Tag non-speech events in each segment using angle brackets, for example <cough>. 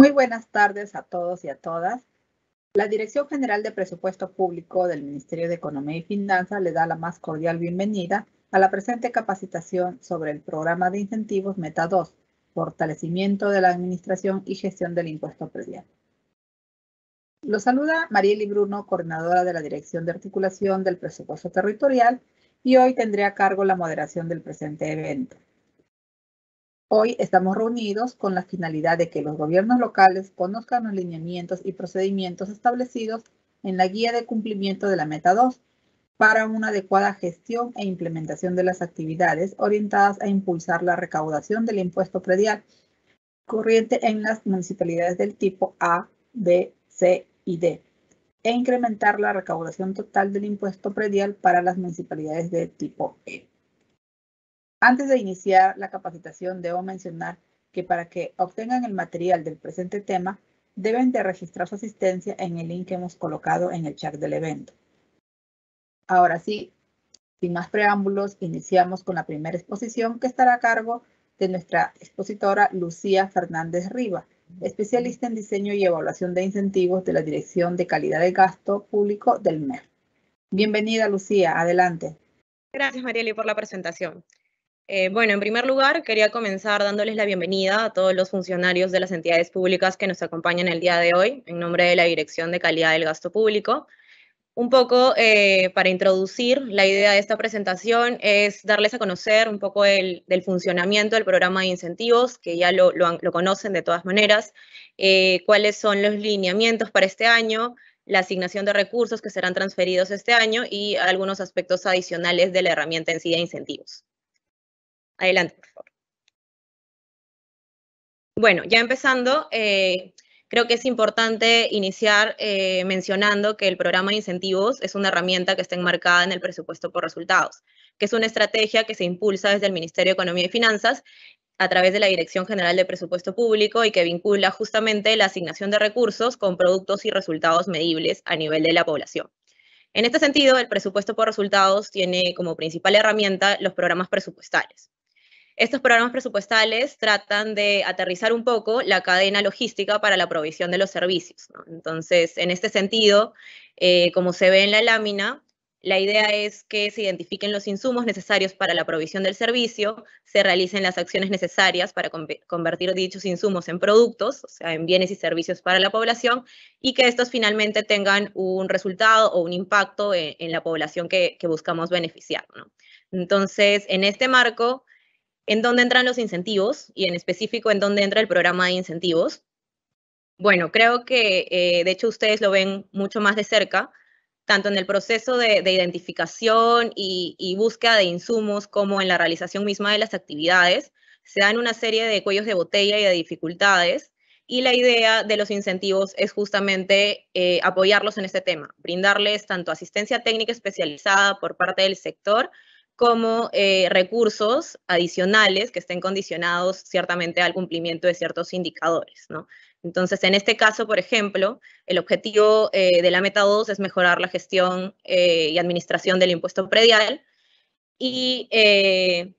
Muy buenas tardes a todos y a todas. La Dirección General de Presupuesto Público del Ministerio de Economía y Finanzas le da la más cordial bienvenida a la presente capacitación sobre el programa de incentivos Meta 2, fortalecimiento de la administración y gestión del impuesto predial. Lo saluda Marieli Bruno, coordinadora de la Dirección de Articulación del Presupuesto Territorial, y hoy tendré a cargo la moderación del presente evento. Hoy estamos reunidos con la finalidad de que los gobiernos locales conozcan los lineamientos y procedimientos establecidos en la Guía de Cumplimiento de la Meta 2 para una adecuada gestión e implementación de las actividades orientadas a impulsar la recaudación del impuesto predial corriente en las municipalidades del tipo A, B, C y D e incrementar la recaudación total del impuesto predial para las municipalidades de tipo E. Antes de iniciar la capacitación, debo mencionar que para que obtengan el material del presente tema, deben de registrar su asistencia en el link que hemos colocado en el chat del evento. Ahora sí, sin más preámbulos, iniciamos con la primera exposición que estará a cargo de nuestra expositora Lucía Fernández Riva, especialista en diseño y evaluación de incentivos de la Dirección de Calidad de Gasto Público del MER. Bienvenida, Lucía. Adelante. Gracias, Marieli, por la presentación. Eh, bueno, en primer lugar, quería comenzar dándoles la bienvenida a todos los funcionarios de las entidades públicas que nos acompañan el día de hoy, en nombre de la Dirección de Calidad del Gasto Público. Un poco eh, para introducir la idea de esta presentación es darles a conocer un poco del funcionamiento del programa de incentivos, que ya lo, conocen de todas maneras, eh, cuáles son los lineamientos para este año, la asignación de recursos que serán transferidos este año y algunos aspectos adicionales de la herramienta en sí de incentivos. Adelante, por favor. Bueno, ya empezando, eh, creo que es importante iniciar eh, mencionando que el programa de incentivos es una herramienta que está enmarcada en el presupuesto por resultados, que es una estrategia que se impulsa desde el Ministerio de Economía y Finanzas a través de la Dirección General de Presupuesto Público y que vincula justamente la asignación de recursos con productos y resultados medibles a nivel de la población. En este sentido, el presupuesto por resultados tiene como principal herramienta los programas presupuestales. Estos programas presupuestales tratan de aterrizar un poco la cadena logística para la provisión de los servicios. Entonces, en este sentido, eh, como se ve en la lámina, la idea es que se identifiquen los insumos necesarios para la provisión del servicio, se realicen las acciones necesarias para convertir dichos insumos en productos, o sea, en bienes y servicios para la población, y que estos finalmente tengan un resultado o un impacto en, la población que, buscamos beneficiar. Entonces, en este marco, ¿En dónde entran los incentivos y en específico en dónde entra el programa de incentivos? Bueno, creo que eh, de hecho ustedes lo ven mucho más de cerca, tanto en el proceso de, identificación y, búsqueda de insumos como en la realización misma de las actividades. Se dan una serie de cuellos de botella y de dificultades y la idea de los incentivos es justamente eh, apoyarlos en este tema, brindarles tanto asistencia técnica especializada por parte del sector como eh, recursos adicionales que estén condicionados ciertamente al cumplimiento de ciertos indicadores, Entonces, en este caso, por ejemplo, el objetivo eh, de la meta 2 es mejorar la gestión eh, y administración del impuesto predial y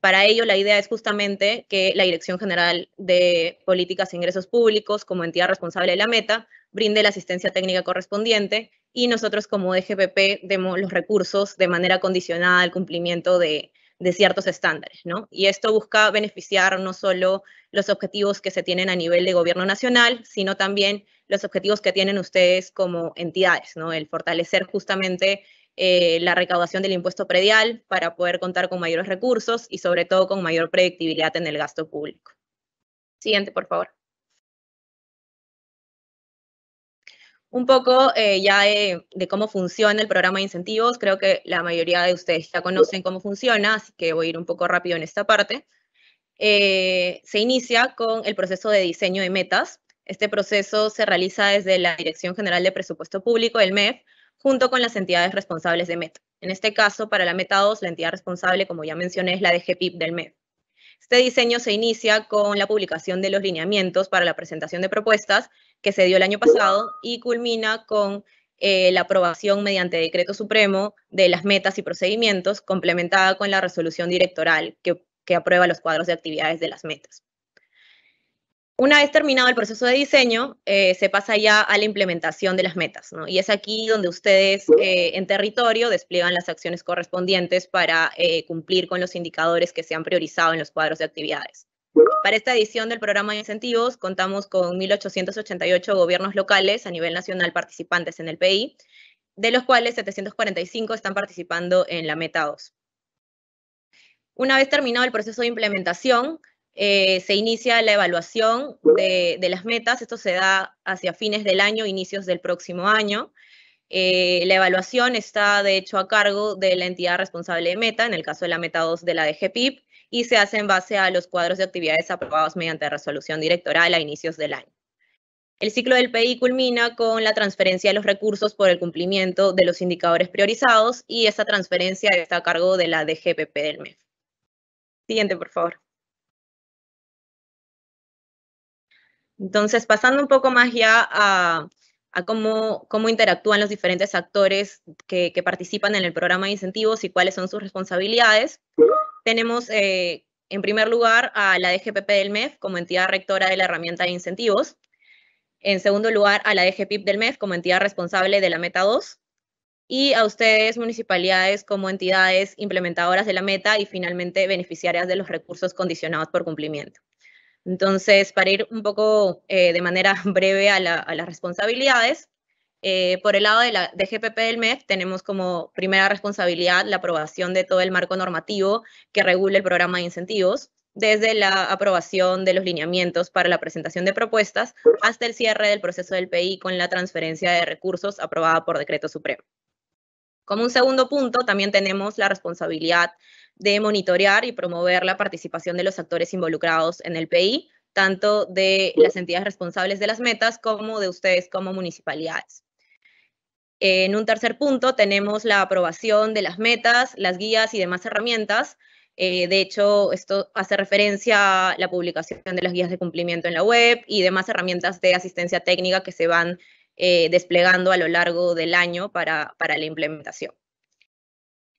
para ello la idea es justamente que la Dirección General de Políticas e Ingresos Públicos, como entidad responsable de la meta, brinde la asistencia técnica correspondiente y nosotros como DGPP e demos los recursos de manera condicionada al cumplimiento de, ciertos estándares, ¿no? Y esto busca beneficiar no solo los objetivos que se tienen a nivel de gobierno nacional, sino también los objetivos que tienen ustedes como entidades, ¿no? El fortalecer justamente eh, la recaudación del impuesto predial para poder contar con mayores recursos y sobre todo con mayor predictibilidad en el gasto público. Siguiente, por favor. un poco eh, ya eh, de, cómo funciona el programa de incentivos. Creo que la mayoría de ustedes ya conocen cómo funciona, así que voy a ir un poco rápido en esta parte. Eh, se inicia con el proceso de diseño de metas. Este proceso se realiza desde la Dirección General de Presupuesto Público, el MEF, junto con las entidades responsables de meta. En este caso, para la meta 2, la entidad responsable, como ya mencioné, es la DGPIP del MEF. Este diseño se inicia con la publicación de los lineamientos para la presentación de propuestas que se dio el año pasado y culmina con eh, la aprobación mediante decreto supremo de las metas y procedimientos, complementada con la resolución directoral que, aprueba los cuadros de actividades de las metas. Una vez terminado el proceso de diseño, eh, se pasa ya a la implementación de las metas, Y es aquí donde ustedes eh, en territorio despliegan las acciones correspondientes para cumplir con los indicadores que se han priorizado en los cuadros de actividades. Para esta edición del programa de incentivos contamos con 1.888 gobiernos locales a nivel nacional participantes en el PI, de los cuales 745 están participando en la Meta 2. Una vez terminado el proceso de implementación, eh, se inicia la evaluación de, las metas. Esto se da hacia fines del año, inicios del próximo año. Eh, la evaluación está, de hecho, a cargo de la entidad responsable de meta, en el caso de la meta 2 de la DGPIP, y se hace en base a los cuadros de actividades aprobados mediante resolución directoral a inicios del año. El ciclo del PI culmina con la transferencia de los recursos por el cumplimiento de los indicadores priorizados y esa transferencia está a cargo de la DGPP del MEF. Siguiente, por favor. Entonces, pasando un poco más ya a, cómo, cómo, interactúan los diferentes actores que, participan en el programa de incentivos y cuáles son sus responsabilidades tenemos eh, en primer lugar a la DGPP del MEF como entidad rectora de la herramienta de incentivos. En segundo lugar, a la DGPIP del MEF como entidad responsable de la meta 2. Y a ustedes, municipalidades, como entidades implementadoras de la meta y finalmente beneficiarias de los recursos condicionados por cumplimiento. Entonces, para ir un poco eh, de manera <laughs> breve a las responsabilidades, eh, por el lado de, la, DGPP del MEF, tenemos como primera responsabilidad la aprobación de todo el marco normativo que regule el programa de incentivos, desde la aprobación de los lineamientos para la presentación de propuestas hasta el cierre del proceso del PI con la transferencia de recursos aprobada por decreto supremo. Como un segundo punto, también tenemos la responsabilidad de monitorear y promover la participación de los actores involucrados en el PI, tanto de las entidades responsables de las metas como de ustedes como municipalidades. En un tercer punto tenemos la aprobación de las metas, las guías y demás herramientas. Eh, de hecho, esto hace referencia a la publicación de las guías de cumplimiento en la web y demás herramientas de asistencia técnica que se van eh, desplegando a lo largo del año para, para la implementación.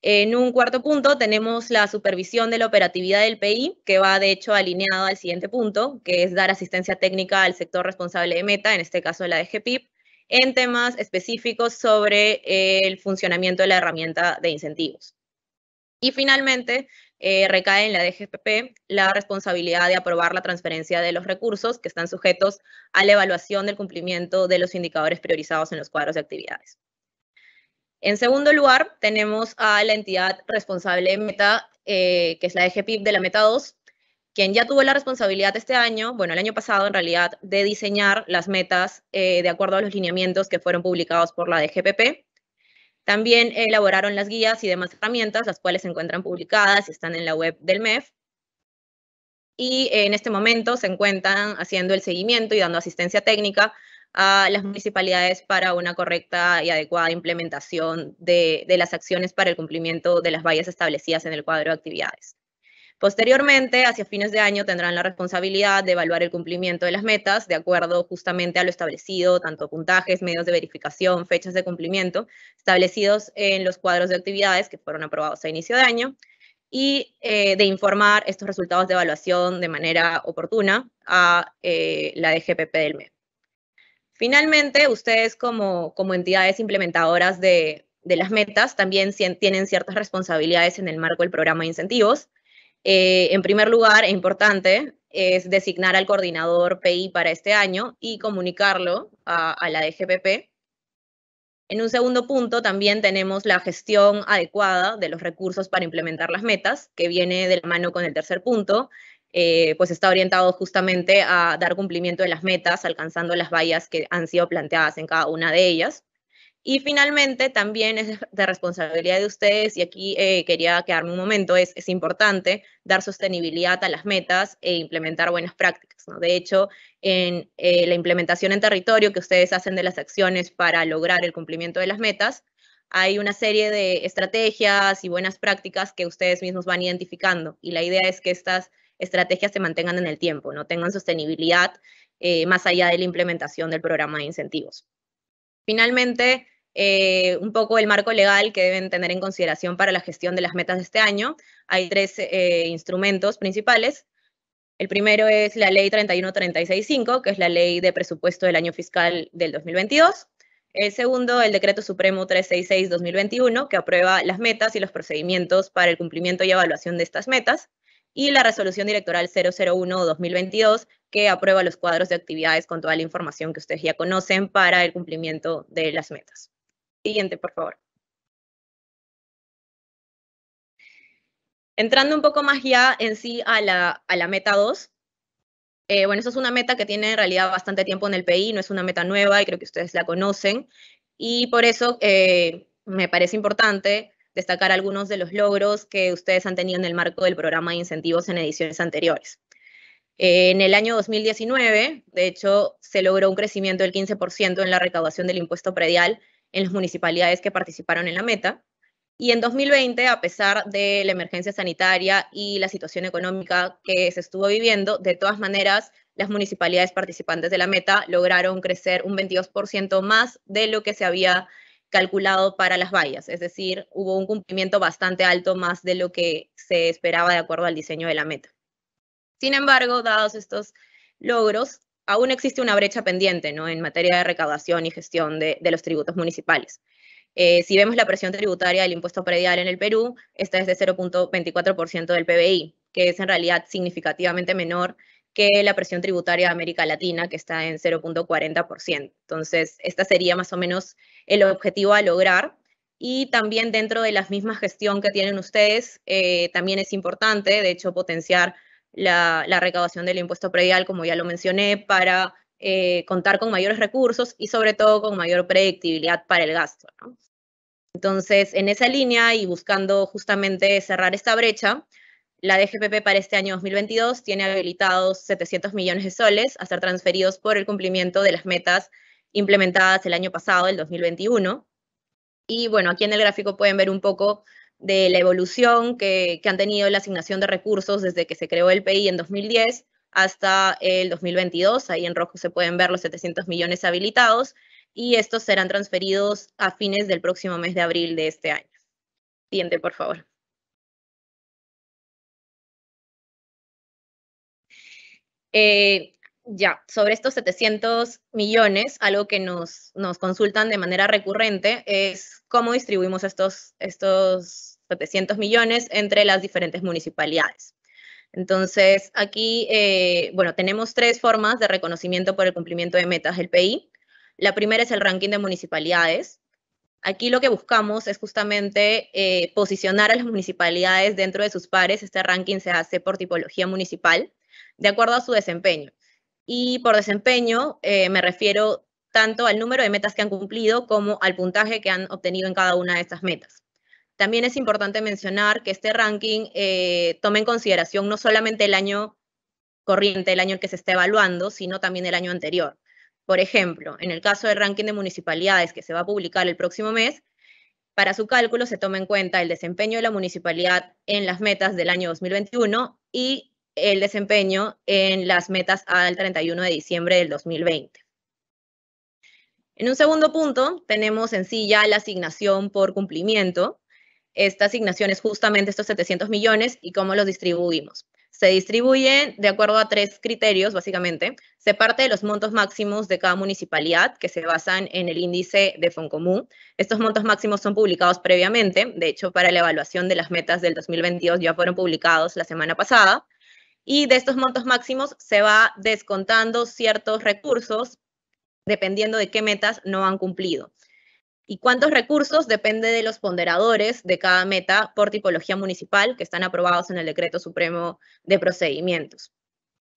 En un cuarto punto tenemos la supervisión de la operatividad del PI, que va de hecho alineada al siguiente punto, que es dar asistencia técnica al sector responsable de meta, en este caso la de GPIP, en temas específicos sobre eh, el funcionamiento de la herramienta de incentivos. Y finalmente, eh, recae en la DGPP la responsabilidad de aprobar la transferencia de los recursos que están sujetos a la evaluación del cumplimiento de los indicadores priorizados en los cuadros de actividades. En segundo lugar, tenemos a la entidad responsable de Meta, eh, que es la DGPIP de la Meta 2, quien ya tuvo la responsabilidad este año, bueno, el año pasado en realidad, de diseñar las metas eh, de acuerdo a los lineamientos que fueron publicados por la DGPP. También elaboraron las guías y demás herramientas, las cuales se encuentran publicadas y están en la web del MEF. Y eh, en este momento se encuentran haciendo el seguimiento y dando asistencia técnica a las municipalidades para una correcta y adecuada implementación de las acciones para el cumplimiento de las vallas establecidas en el cuadro de actividades. Posteriormente, hacia fines de año, tendrán la responsabilidad de evaluar el cumplimiento de las metas de acuerdo justamente a lo establecido, tanto puntajes, medios de verificación, fechas de cumplimiento, establecidos en los cuadros de actividades que fueron aprobados a inicio de año y eh, de informar estos resultados de evaluación de manera oportuna a eh, la DGPP del Finalmente, ustedes como, entidades implementadoras de las metas también tienen ciertas responsabilidades en el marco del programa de incentivos, eh, en primer lugar, importante es designar al coordinador PI para este año y comunicarlo a, la DGPP. En un segundo punto, también tenemos la gestión adecuada de los recursos para implementar las metas, que viene de la mano con el tercer punto, eh, pues está orientado justamente a dar cumplimiento de las metas, alcanzando las vallas que han sido planteadas en cada una de ellas. Y finalmente, también es de responsabilidad de ustedes, y aquí eh, quería quedarme un momento, es, es, importante dar sostenibilidad a las metas e implementar buenas prácticas. ¿no? De hecho, en eh, la implementación en territorio que ustedes hacen de las acciones para lograr el cumplimiento de las metas, hay una serie de estrategias y buenas prácticas que ustedes mismos van identificando. Y la idea es que estas estrategias se mantengan en el tiempo, no tengan sostenibilidad eh, más allá de la implementación del programa de incentivos. Finalmente, eh, un poco el marco legal que deben tener en consideración para la gestión de las metas de este año. Hay tres eh, instrumentos principales. El primero es la ley 31365, que es la ley de presupuesto del año fiscal del 2022. El segundo, el decreto supremo 366-2021, que aprueba las metas y los procedimientos para el cumplimiento y evaluación de estas metas. Y la resolución directoral 001-2022, que aprueba los cuadros de actividades con toda la información que ustedes ya conocen para el cumplimiento de las metas. Siguiente, por favor. Entrando un poco más ya en sí a la, meta 2, eh, bueno, esa es una meta que tiene en realidad bastante tiempo en el PI, no es una meta nueva y creo que ustedes la conocen. Y por eso eh, me parece importante destacar algunos de los logros que ustedes han tenido en el marco del programa de incentivos en ediciones anteriores. Eh, en el año 2019, de hecho, se logró un crecimiento del 15% en la recaudación del impuesto predial en las municipalidades que participaron en la meta. Y en 2020, a pesar de la emergencia sanitaria y la situación económica que se estuvo viviendo, de todas maneras, las municipalidades participantes de la meta lograron crecer un 22% más de lo que se había calculado para las vallas. Es decir, hubo un cumplimiento bastante alto más de lo que se esperaba de acuerdo al diseño de la meta. Sin embargo, dados estos logros, aún existe una brecha pendiente ¿no? en materia de recaudación y gestión de, los tributos municipales. Eh, si vemos la presión tributaria del impuesto predial en el Perú, esta es de 0.24% del PBI, que es en realidad significativamente menor que la presión tributaria de América Latina, que está en 0.40%. Entonces, este sería más o menos el objetivo a lograr. Y también dentro de la misma gestión que tienen ustedes, eh, también es importante, de hecho, potenciar la, recaudación del impuesto predial, como ya lo mencioné, para eh, contar con mayores recursos y sobre todo con mayor predictibilidad para el gasto. Entonces, en esa línea y buscando justamente cerrar esta brecha, la DGPP para este año 2022 tiene habilitados 700 millones de soles a ser transferidos por el cumplimiento de las metas implementadas el año pasado, el 2021. Y bueno, aquí en el gráfico pueden ver un poco de la evolución que, han tenido la asignación de recursos desde que se creó el PI en 2010 hasta el 2022. Ahí en rojo se pueden ver los 700 millones habilitados y estos serán transferidos a fines del próximo mes de abril de este año. Siguiente, por favor. Eh, ya, sobre estos 700 millones, algo que nos, nos consultan de manera recurrente es cómo distribuimos estos, estos 700 millones entre las diferentes municipalidades. Entonces, aquí, eh, bueno, tenemos tres formas de reconocimiento por el cumplimiento de metas del PI. La primera es el ranking de municipalidades. Aquí lo que buscamos es justamente eh, posicionar a las municipalidades dentro de sus pares. Este ranking se hace por tipología municipal, de acuerdo a su desempeño. Y por desempeño eh, me refiero tanto al número de metas que han cumplido como al puntaje que han obtenido en cada una de estas metas. También es importante mencionar que este ranking eh, toma en consideración no solamente el año corriente, el año en que se está evaluando, sino también el año anterior. Por ejemplo, en el caso del ranking de municipalidades que se va a publicar el próximo mes, para su cálculo se toma en cuenta el desempeño de la municipalidad en las metas del año 2021 y el desempeño en las metas al 31 de diciembre del 2020. En un segundo punto, tenemos en sí ya la asignación por cumplimiento, esta asignación es justamente estos 700 millones y cómo los distribuimos. Se distribuyen de acuerdo a tres criterios, básicamente. Se parte de los montos máximos de cada municipalidad, que se basan en el índice de Foncomú. Estos montos máximos son publicados previamente. De hecho, para la evaluación de las metas del 2022 ya fueron publicados la semana pasada. Y de estos montos máximos se va descontando ciertos recursos dependiendo de qué metas no han cumplido y cuántos recursos depende de los ponderadores de cada meta por tipología municipal que están aprobados en el decreto supremo de procedimientos.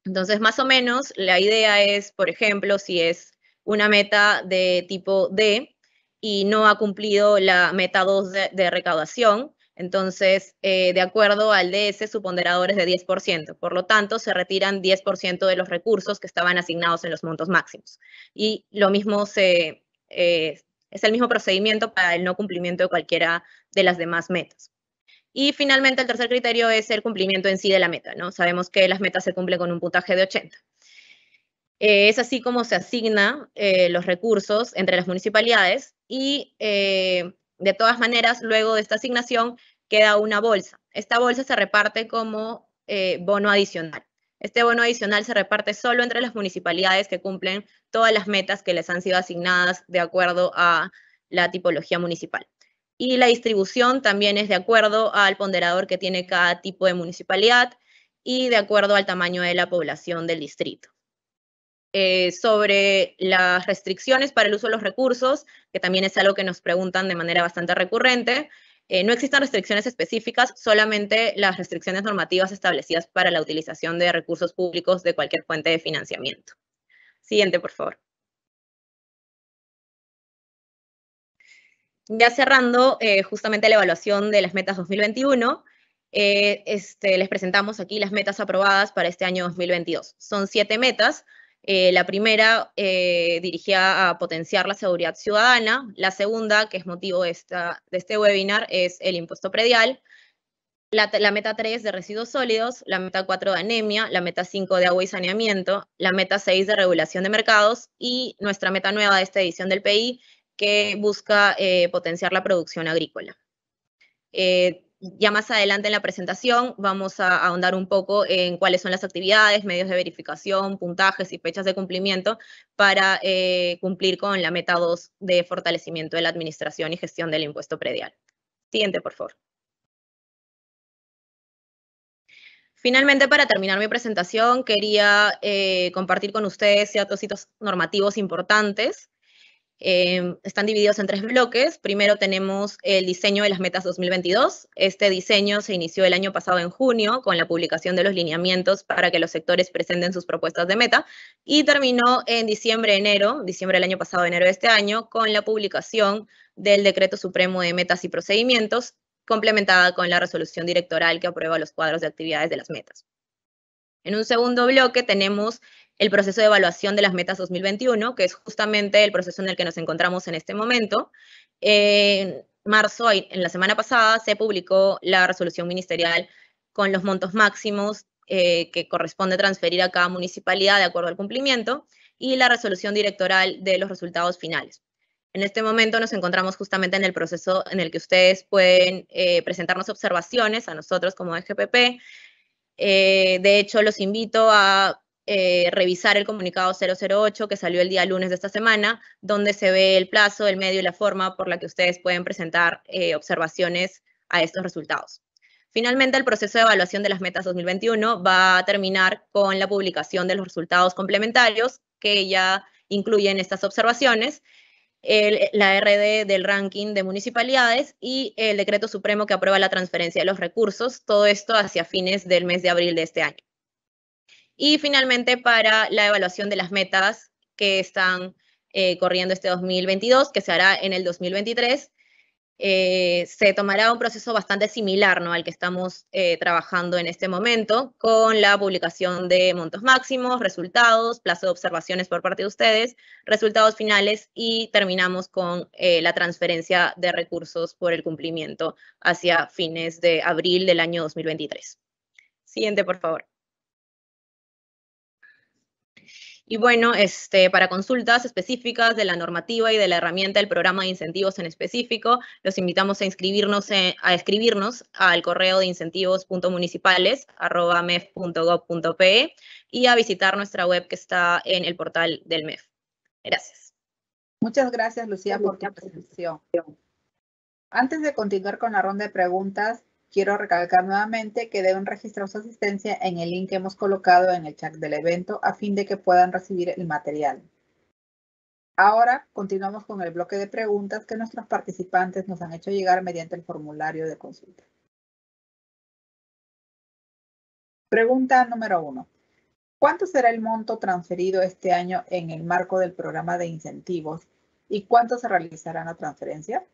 Entonces, más o menos, la idea es, por ejemplo, si es una meta de tipo D y no ha cumplido la meta 2 de, recaudación, entonces, eh, de acuerdo al DS, su ponderador es de 10%. Por lo tanto, se retiran 10% de los recursos que estaban asignados en los montos máximos. Y lo mismo se, eh, es el mismo procedimiento para el no cumplimiento de cualquiera de las demás metas. Y finalmente, el tercer criterio es el cumplimiento en sí de la meta. ¿no? Sabemos que las metas se cumplen con un puntaje de 80. Eh, es así como se asignan eh, los recursos entre las municipalidades y eh, de todas maneras, luego de esta asignación queda una bolsa. Esta bolsa se reparte como bono adicional. Este bono adicional se reparte solo entre las municipalidades que cumplen todas las metas que les han sido asignadas de acuerdo a la tipología municipal. Y la distribución también es de acuerdo al ponderador que tiene cada tipo de municipalidad y de acuerdo al tamaño de la población del distrito. Eh, sobre las restricciones para el uso de los recursos, que también es algo que nos preguntan de manera bastante recurrente, eh, no existan restricciones específicas, solamente las restricciones normativas establecidas para la utilización de recursos públicos de cualquier fuente de financiamiento. Siguiente, por favor. Ya cerrando eh, justamente la evaluación de las metas 2021, eh, este, les presentamos aquí las metas aprobadas para este año 2022. Son siete metas, eh, la primera eh, dirigía dirigida a potenciar la seguridad ciudadana. La segunda, que es motivo de, este webinar, es el impuesto predial. La, meta 3 de residuos sólidos, la meta 4 de anemia, la meta 5 de agua y saneamiento, la meta 6 de regulación de mercados y nuestra meta nueva de esta edición del PI que busca eh, potenciar la producción agrícola ya más adelante en la presentación vamos a ahondar un poco en cuáles son las actividades, medios de verificación, puntajes y fechas de cumplimiento para eh, cumplir con la meta 2 de fortalecimiento de la administración y gestión del impuesto predial. Siguiente, por favor. Finalmente, para terminar mi presentación, quería eh, compartir con ustedes ciertos hitos normativos importantes Em, están divididos en tres bloques. Primero tenemos el diseño de las metas 2022. Este diseño se inició el año pasado en junio con la publicación de los lineamientos para que los sectores presenten sus propuestas de meta y terminó en diciembre, enero, diciembre del año pasado, enero de este año, con la publicación del Decreto Supremo de Metas y Procedimientos, complementada con la resolución directoral que aprueba los cuadros de actividades de las metas. En un segundo bloque tenemos el proceso de evaluación de las metas 2021, que es justamente el proceso en el que nos encontramos en este momento. En marzo, en la semana pasada, se publicó la resolución ministerial con los montos máximos eh, que corresponde transferir a cada municipalidad de acuerdo al cumplimiento y la resolución directoral de los resultados finales. En este momento nos encontramos justamente en el proceso en el que ustedes pueden eh, presentarnos observaciones a nosotros como EGPP. Eh, de hecho, los invito a eh, revisar el comunicado 008 que salió el día lunes de esta semana, donde se ve el plazo, el medio y la forma por la que ustedes pueden presentar eh, observaciones a estos resultados. Finalmente, el proceso de evaluación de las metas 2021 va a terminar con la publicación de los resultados complementarios que ya incluyen estas observaciones, la RD del ranking de municipalidades y el decreto supremo que aprueba la transferencia de los recursos, todo esto hacia fines del mes de abril de este año. Y finalmente para la evaluación de las metas que están eh, corriendo este 2022, que se hará en el 2023, eh, se tomará un proceso bastante similar ¿no? al que estamos eh, trabajando en este momento, con la publicación de montos máximos, resultados, plazo de observaciones por parte de ustedes, resultados finales y terminamos con la transferencia de recursos por el cumplimiento hacia fines de abril del año 2023. Siguiente, por favor. Y bueno, este, para consultas específicas de la normativa y de la herramienta del programa de incentivos en específico, los invitamos a inscribirnos a escribirnos al correo de incentivos.municipales.mef.gov.pe y a visitar nuestra web que está en el portal del MEF. Gracias. Muchas gracias, Lucía, por tu presentación. Antes de continuar con la ronda de preguntas, quiero recalcar nuevamente que deben registrar su asistencia en el link que hemos colocado en el chat del evento a fin de que puedan recibir el material. Ahora continuamos con el bloque de preguntas que nuestros participantes nos han hecho llegar mediante el formulario de consulta. Pregunta número uno. ¿Cuánto será el monto transferido este año en el marco del programa de incentivos y cuánto se realizará la transferencia?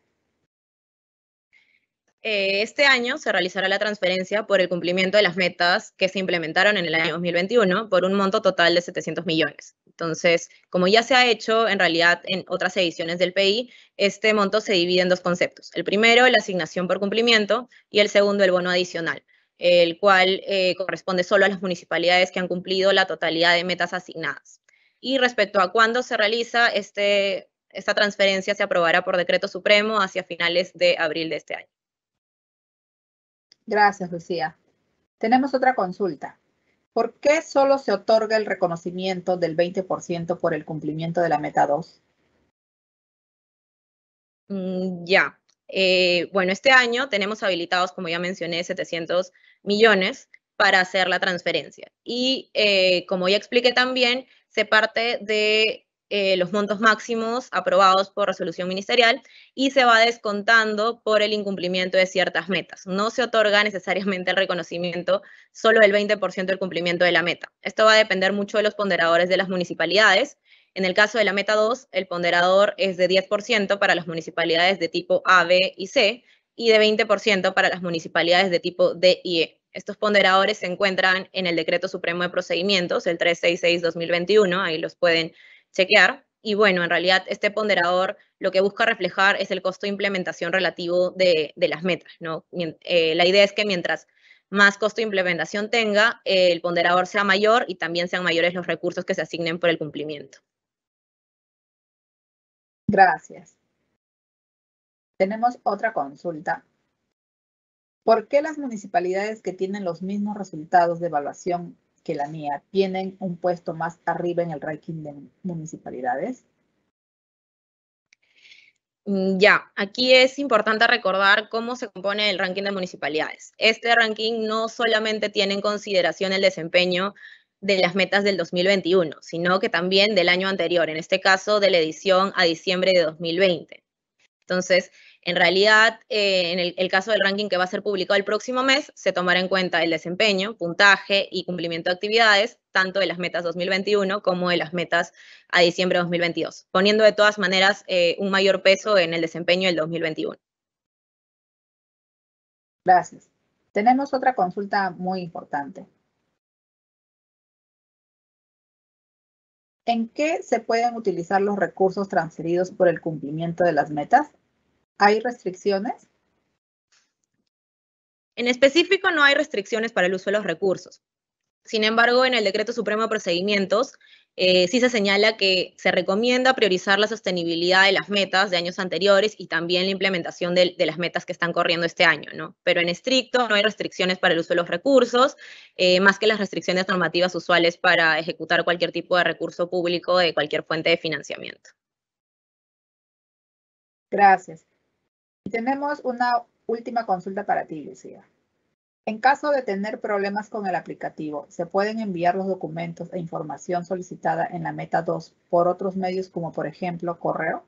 Eh, este año se realizará la transferencia por el cumplimiento de las metas que se implementaron en el año 2021 por un monto total de 700 millones. Entonces, como ya se ha hecho en realidad en otras ediciones del PI, este monto se divide en dos conceptos. El primero, la asignación por cumplimiento y el segundo, el bono adicional, el cual eh, corresponde solo a las municipalidades que han cumplido la totalidad de metas asignadas. Y respecto a cuándo se realiza este, esta transferencia, se aprobará por decreto supremo hacia finales de abril de este año. Gracias, Lucía. Tenemos otra consulta. ¿Por qué solo se otorga el reconocimiento del 20% por el cumplimiento de la meta 2? Mm, ya. Eh, bueno, este año tenemos habilitados, como ya mencioné, 700 millones para hacer la transferencia. Y eh, como ya expliqué también, se parte de eh, los montos máximos aprobados por resolución ministerial y se va descontando por el incumplimiento de ciertas metas. No se otorga necesariamente el reconocimiento solo del 20% del cumplimiento de la meta. Esto va a depender mucho de los ponderadores de las municipalidades. En el caso de la meta 2, el ponderador es de 10% para las municipalidades de tipo A, B y C y de 20% para las municipalidades de tipo D y E. Estos ponderadores se encuentran en el Decreto Supremo de Procedimientos, el 366-2021, ahí los pueden chequear. Y bueno, en realidad este ponderador lo que busca reflejar es el costo de implementación relativo de, las metas. Eh, la idea es que mientras más costo de implementación tenga, eh, el ponderador sea mayor y también sean mayores los recursos que se asignen por el cumplimiento. Gracias. Tenemos otra consulta. ¿Por qué las municipalidades que tienen los mismos resultados de evaluación que la mía tienen un puesto más arriba en el ranking de municipalidades? Mm, ya, aquí es importante recordar cómo se compone el ranking de municipalidades. Este ranking no solamente tiene en consideración el desempeño de las metas del 2021, sino que también del año anterior, en este caso de la edición a diciembre de 2020. Entonces, en realidad, eh, en el, caso del ranking que va a ser publicado el próximo mes, se tomará en cuenta el desempeño, puntaje y cumplimiento de actividades, tanto de las metas 2021 como de las metas a diciembre de 2022, poniendo de todas maneras eh, un mayor peso en el desempeño del 2021. Gracias. Tenemos otra consulta muy importante. ¿En qué se pueden utilizar los recursos transferidos por el cumplimiento de las metas? ¿Hay restricciones? En específico, no hay restricciones para el uso de los recursos. Sin embargo, en el Decreto Supremo de Procedimientos eh, sí se señala que se recomienda priorizar la sostenibilidad de las metas de años anteriores y también la implementación de, las metas que están corriendo este año, ¿no? Pero en estricto no hay restricciones para el uso de los recursos, eh, más que las restricciones normativas usuales para ejecutar cualquier tipo de recurso público de cualquier fuente de financiamiento. Gracias. Y tenemos una última consulta para ti, Lucía. En caso de tener problemas con el aplicativo, ¿se pueden enviar los documentos e información solicitada en la meta 2 por otros medios como por ejemplo correo?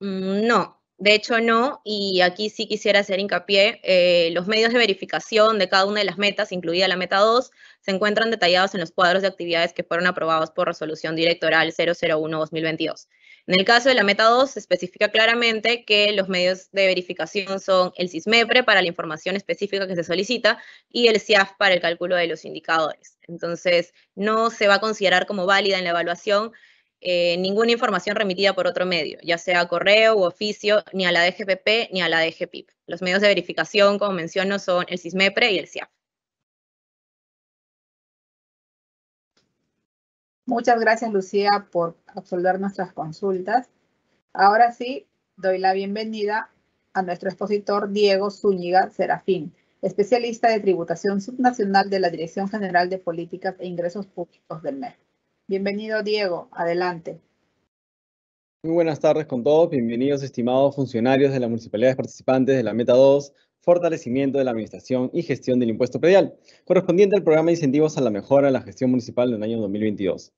Mm, no, de hecho no, y aquí sí quisiera hacer hincapié, eh, los medios de verificación de cada una de las metas, incluida la meta 2, se encuentran detallados en los cuadros de actividades que fueron aprobados por resolución directoral 001-2022. En el caso de la meta 2, se especifica claramente que los medios de verificación son el CISMEPRE para la información específica que se solicita y el CIAF para el cálculo de los indicadores. Entonces, no se va a considerar como válida en la evaluación eh, ninguna información remitida por otro medio, ya sea correo u oficio, ni a la DGPP ni a la DGPIP. Los medios de verificación, como menciono, son el CISMEPRE y el CIAF. Muchas gracias, Lucía, por absolver nuestras consultas. Ahora sí, doy la bienvenida a nuestro expositor Diego Zúñiga Serafín, especialista de tributación subnacional de la Dirección General de Políticas e Ingresos Públicos del MEF. Bienvenido, Diego. Adelante. Muy buenas tardes con todos. Bienvenidos, estimados funcionarios de las municipalidades participantes de la Meta 2, fortalecimiento de la administración y gestión del impuesto predial, correspondiente al programa de incentivos a la mejora de la gestión municipal del año 2022.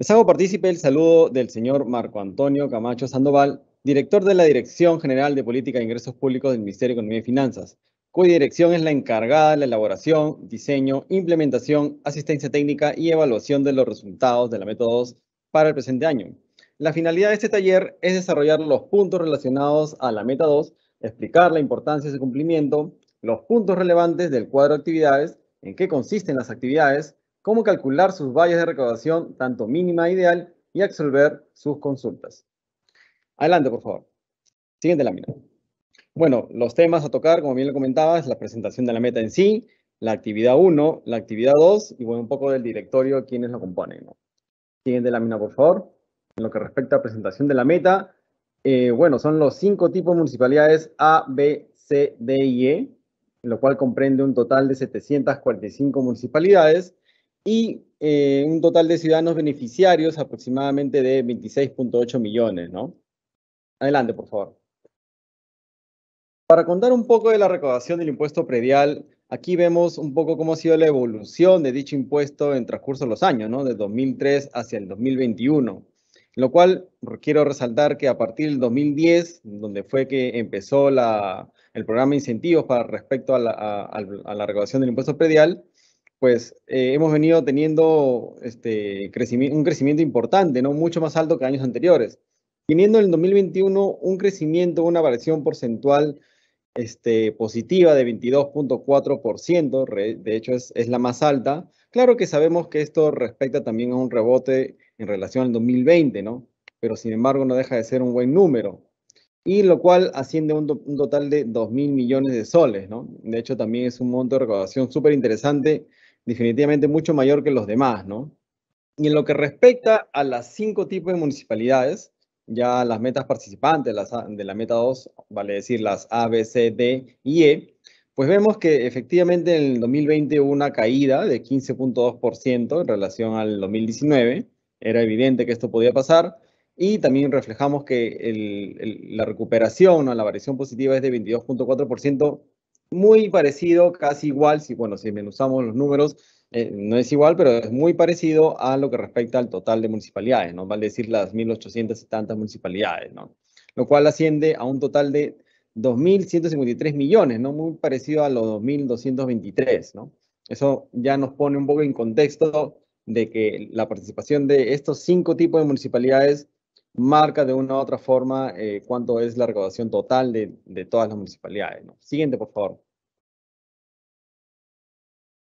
Les hago partícipe el saludo del señor Marco Antonio Camacho Sandoval, director de la Dirección General de Política de Ingresos Públicos del Ministerio de Economía y Finanzas, cuya dirección es la encargada de la elaboración, diseño, implementación, asistencia técnica y evaluación de los resultados de la Meta 2 para el presente año. La finalidad de este taller es desarrollar los puntos relacionados a la meta 2, explicar la importancia de su cumplimiento, los puntos relevantes del cuadro de actividades, en qué consisten las actividades, cómo calcular sus vallas de recaudación, tanto mínima e ideal, y absolver sus consultas. Adelante, por favor. Siguiente lámina. Bueno, los temas a tocar, como bien lo es la presentación de la meta en sí, la actividad 1, la actividad 2 y bueno, un poco del directorio, quienes lo componen. Siguiente lámina, por favor. En lo que respecta a presentación de la meta, eh, bueno, son los cinco tipos de municipalidades A, B, C, D y E, lo cual comprende un total de 745 municipalidades y eh, un total de ciudadanos beneficiarios aproximadamente de 26.8 millones, ¿no? Adelante, por favor. Para contar un poco de la recaudación del impuesto predial, aquí vemos un poco cómo ha sido la evolución de dicho impuesto en transcurso de los años, ¿no? De 2003 hacia el 2021. Lo cual quiero resaltar que a partir del 2010, donde fue que empezó la, el programa de incentivos para respecto a la recaudación del impuesto predial, pues eh, hemos venido teniendo este, crecimiento, un crecimiento importante, ¿no? Mucho más alto que años anteriores. Teniendo en el 2021 un crecimiento, una variación porcentual este, positiva de 22.4%, de hecho es, es, la más alta. Claro que sabemos que esto respecta también a un rebote en relación al 2020, ¿no? Pero sin embargo no deja de ser un buen número, y lo cual asciende a un, total de 2 mil millones de soles, ¿no? De hecho también es un monto de recaudación súper interesante definitivamente mucho mayor que los demás, ¿no? Y en lo que respecta a las cinco tipos de municipalidades, ya las metas participantes las, de la meta 2, vale decir las A, B, C, D y E, pues vemos que efectivamente en el 2020 hubo una caída de 15.2% en relación al 2019. Era evidente que esto podía pasar. Y también reflejamos que la recuperación o la variación positiva es de 22.4% muy parecido, casi igual, si, bueno, si menuzamos los números, eh, no es igual, pero es muy parecido a lo que respecta al total de municipalidades, ¿no? Vale decir las 1,870 municipalidades, ¿no? Lo cual asciende a un total de 2.153 millones, ¿no? Muy parecido a los 2.223, ¿no? Eso ya nos pone un poco en contexto de que la participación de estos cinco tipos de municipalidades marca de una u otra forma eh, cuánto es la recaudación total de, todas las municipalidades. Siguiente, por favor.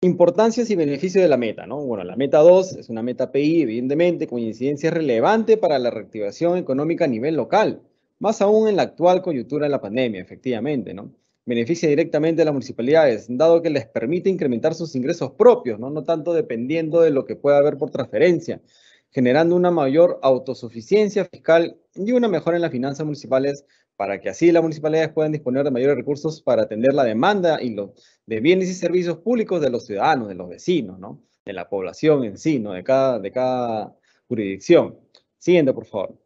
Importancias y beneficios de la meta, ¿no? Bueno, la meta 2 es una meta PI, evidentemente, con incidencia relevante para la reactivación económica a nivel local, más aún en la actual coyuntura de la pandemia, efectivamente, ¿no? Beneficia directamente a las municipalidades, dado que les permite incrementar sus ingresos propios, ¿no? No tanto dependiendo de lo que pueda haber por transferencia, generando una mayor autosuficiencia fiscal y una mejora en las finanzas municipales para que así las municipalidades puedan disponer de mayores recursos para atender la demanda y los de bienes y servicios públicos de los ciudadanos, de los vecinos, de la población en sí, ¿no? de, cada, de cada jurisdicción. Siguiente, por favor.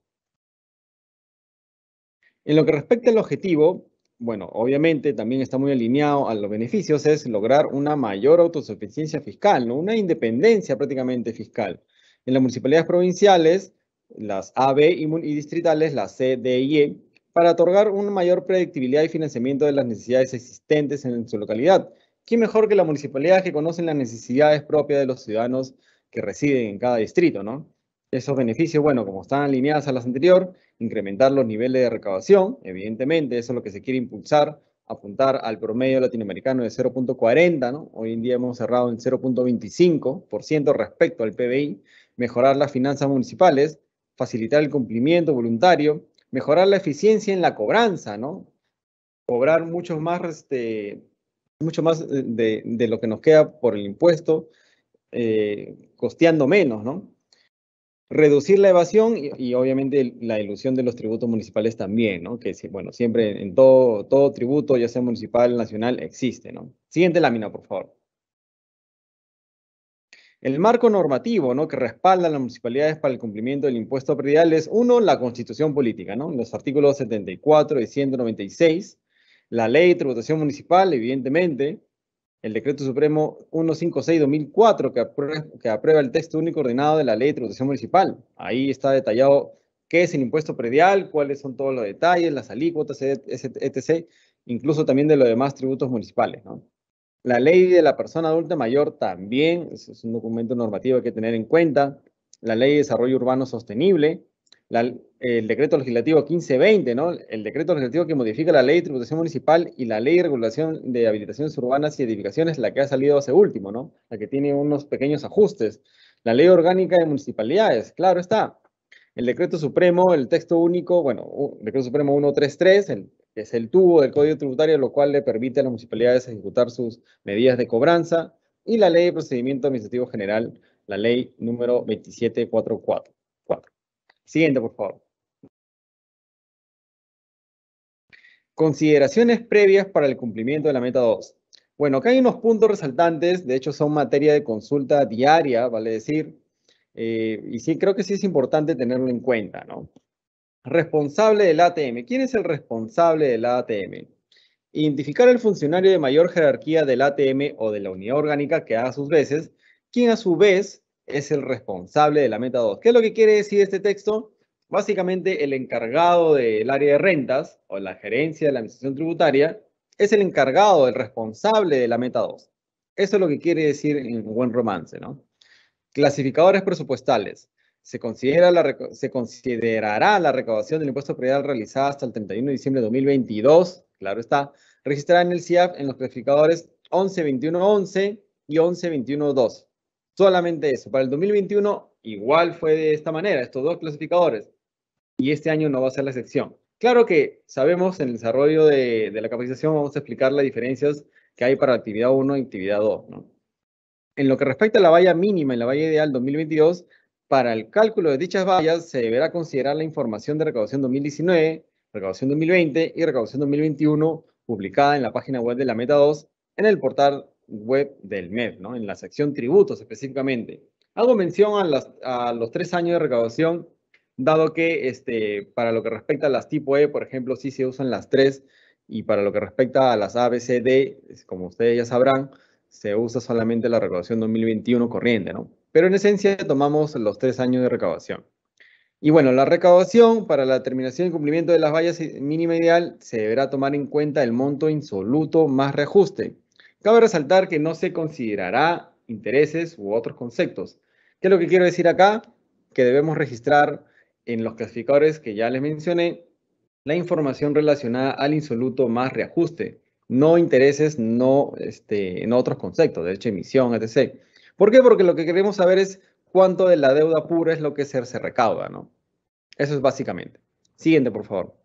En lo que respecta al objetivo, bueno, obviamente también está muy alineado a los beneficios, es lograr una mayor autosuficiencia fiscal, ¿no? una independencia prácticamente fiscal. En las municipalidades provinciales, las A, y, distritales, las C, D y E, para otorgar una mayor predictibilidad y financiamiento de las necesidades existentes en su localidad. ¿Qué mejor que la municipalidad que conocen las necesidades propias de los ciudadanos que residen en cada distrito, no? Esos beneficios, bueno, como están alineadas a las anteriores, incrementar los niveles de recaudación, evidentemente, eso es lo que se quiere impulsar, apuntar al promedio latinoamericano de 0.40, ¿no? Hoy en día hemos cerrado en 0.25% respecto al PBI, mejorar las finanzas municipales, facilitar el cumplimiento voluntario, mejorar la eficiencia en la cobranza, ¿no? Cobrar mucho más, este, mucho más eh, de, lo que nos queda por el impuesto, eh, costeando menos, ¿no? Reducir la evasión y, obviamente la ilusión de los tributos municipales también, ¿no? Que, bueno, siempre en todo, todo tributo, ya sea municipal, nacional, existe, ¿no? Siguiente lámina, por favor. El marco normativo ¿no? que respalda a las municipalidades para el cumplimiento del impuesto predial es, uno, la constitución política, ¿no? los artículos 74 y 196, la ley de tributación municipal, evidentemente, el decreto supremo 156-2004 que, aprueba, que aprueba el texto único ordenado de la ley de tributación municipal. Ahí está detallado qué es el impuesto predial, cuáles son todos los detalles, las alícuotas, etc., incluso también de los demás tributos municipales. ¿no? La ley de la persona adulta mayor también es un documento normativo que hay que tener en cuenta. La ley de desarrollo urbano sostenible, el decreto legislativo 1520, ¿no? El decreto legislativo que modifica la ley de tributación municipal y la ley de regulación de habilitaciones urbanas y edificaciones, la que ha salido hace último, ¿no? La que tiene unos pequeños ajustes. La ley orgánica de municipalidades, claro está. El decreto supremo, el texto único, bueno, decreto supremo 133, el es el tubo del Código Tributario, lo cual le permite a las municipalidades ejecutar sus medidas de cobranza, y la Ley de Procedimiento Administrativo General, la Ley número 27444. Siguiente, por favor. Consideraciones previas para el cumplimiento de la meta 2. Bueno, acá hay unos puntos resaltantes, de hecho son materia de consulta diaria, vale decir, eh, y sí creo que sí es importante tenerlo en cuenta, ¿no? Responsable del ATM. ¿Quién es el responsable del ATM? Identificar al funcionario de mayor jerarquía del ATM o de la unidad orgánica que haga sus veces, quien a su vez es el responsable de la meta 2. ¿Qué es lo que quiere decir este texto? Básicamente, el encargado del área de rentas o la gerencia de la administración tributaria es el encargado, el responsable de la meta 2. Eso es lo que quiere decir en buen romance, ¿no? Clasificadores presupuestales se, considera la, se considerará la recaudación del impuesto predial realizada hasta el 31 de diciembre de 2022, claro está, registrada en el CIAF en los clasificadores 11-21-11 y 11-21-2. Solamente eso. Para el 2021 igual fue de esta manera, estos dos clasificadores. Y este año no va a ser la excepción. Claro que sabemos en el desarrollo de, la capacitación vamos a explicar las diferencias que hay para actividad 1 y actividad 2. En lo que respecta a la valla mínima y la valla ideal 2022, para el cálculo de dichas vallas se deberá considerar la información de recaudación 2019, recaudación 2020 y recaudación 2021 publicada en la página web de la Meta 2 en el portal web del MED, ¿no? en la sección tributos específicamente. Hago mención a, los tres años de recaudación, dado que este, para lo que respecta a las tipo E, por ejemplo, sí se usan las tres, y para lo que respecta a las ABCD, como ustedes ya sabrán, se usa solamente la recaudación 2021 corriente, ¿no? Pero en esencia tomamos los tres años de recaudación. Y bueno, la recaudación para la terminación y cumplimiento de las vallas eh, mínima ideal se deberá tomar en cuenta el monto insoluto más reajuste. Cabe resaltar que no se considerará intereses u otros conceptos. ¿Qué es lo que quiero decir acá? Que debemos registrar en los clasificadores que ya les mencioné la información relacionada al insoluto más reajuste, no intereses, no, este, no otros conceptos, de hecho emisión, etc. ¿Por qué? Porque lo que queremos saber es cuánto de la deuda pura es lo que se, recauda, ¿no? Eso es básicamente. Siguiente, por favor.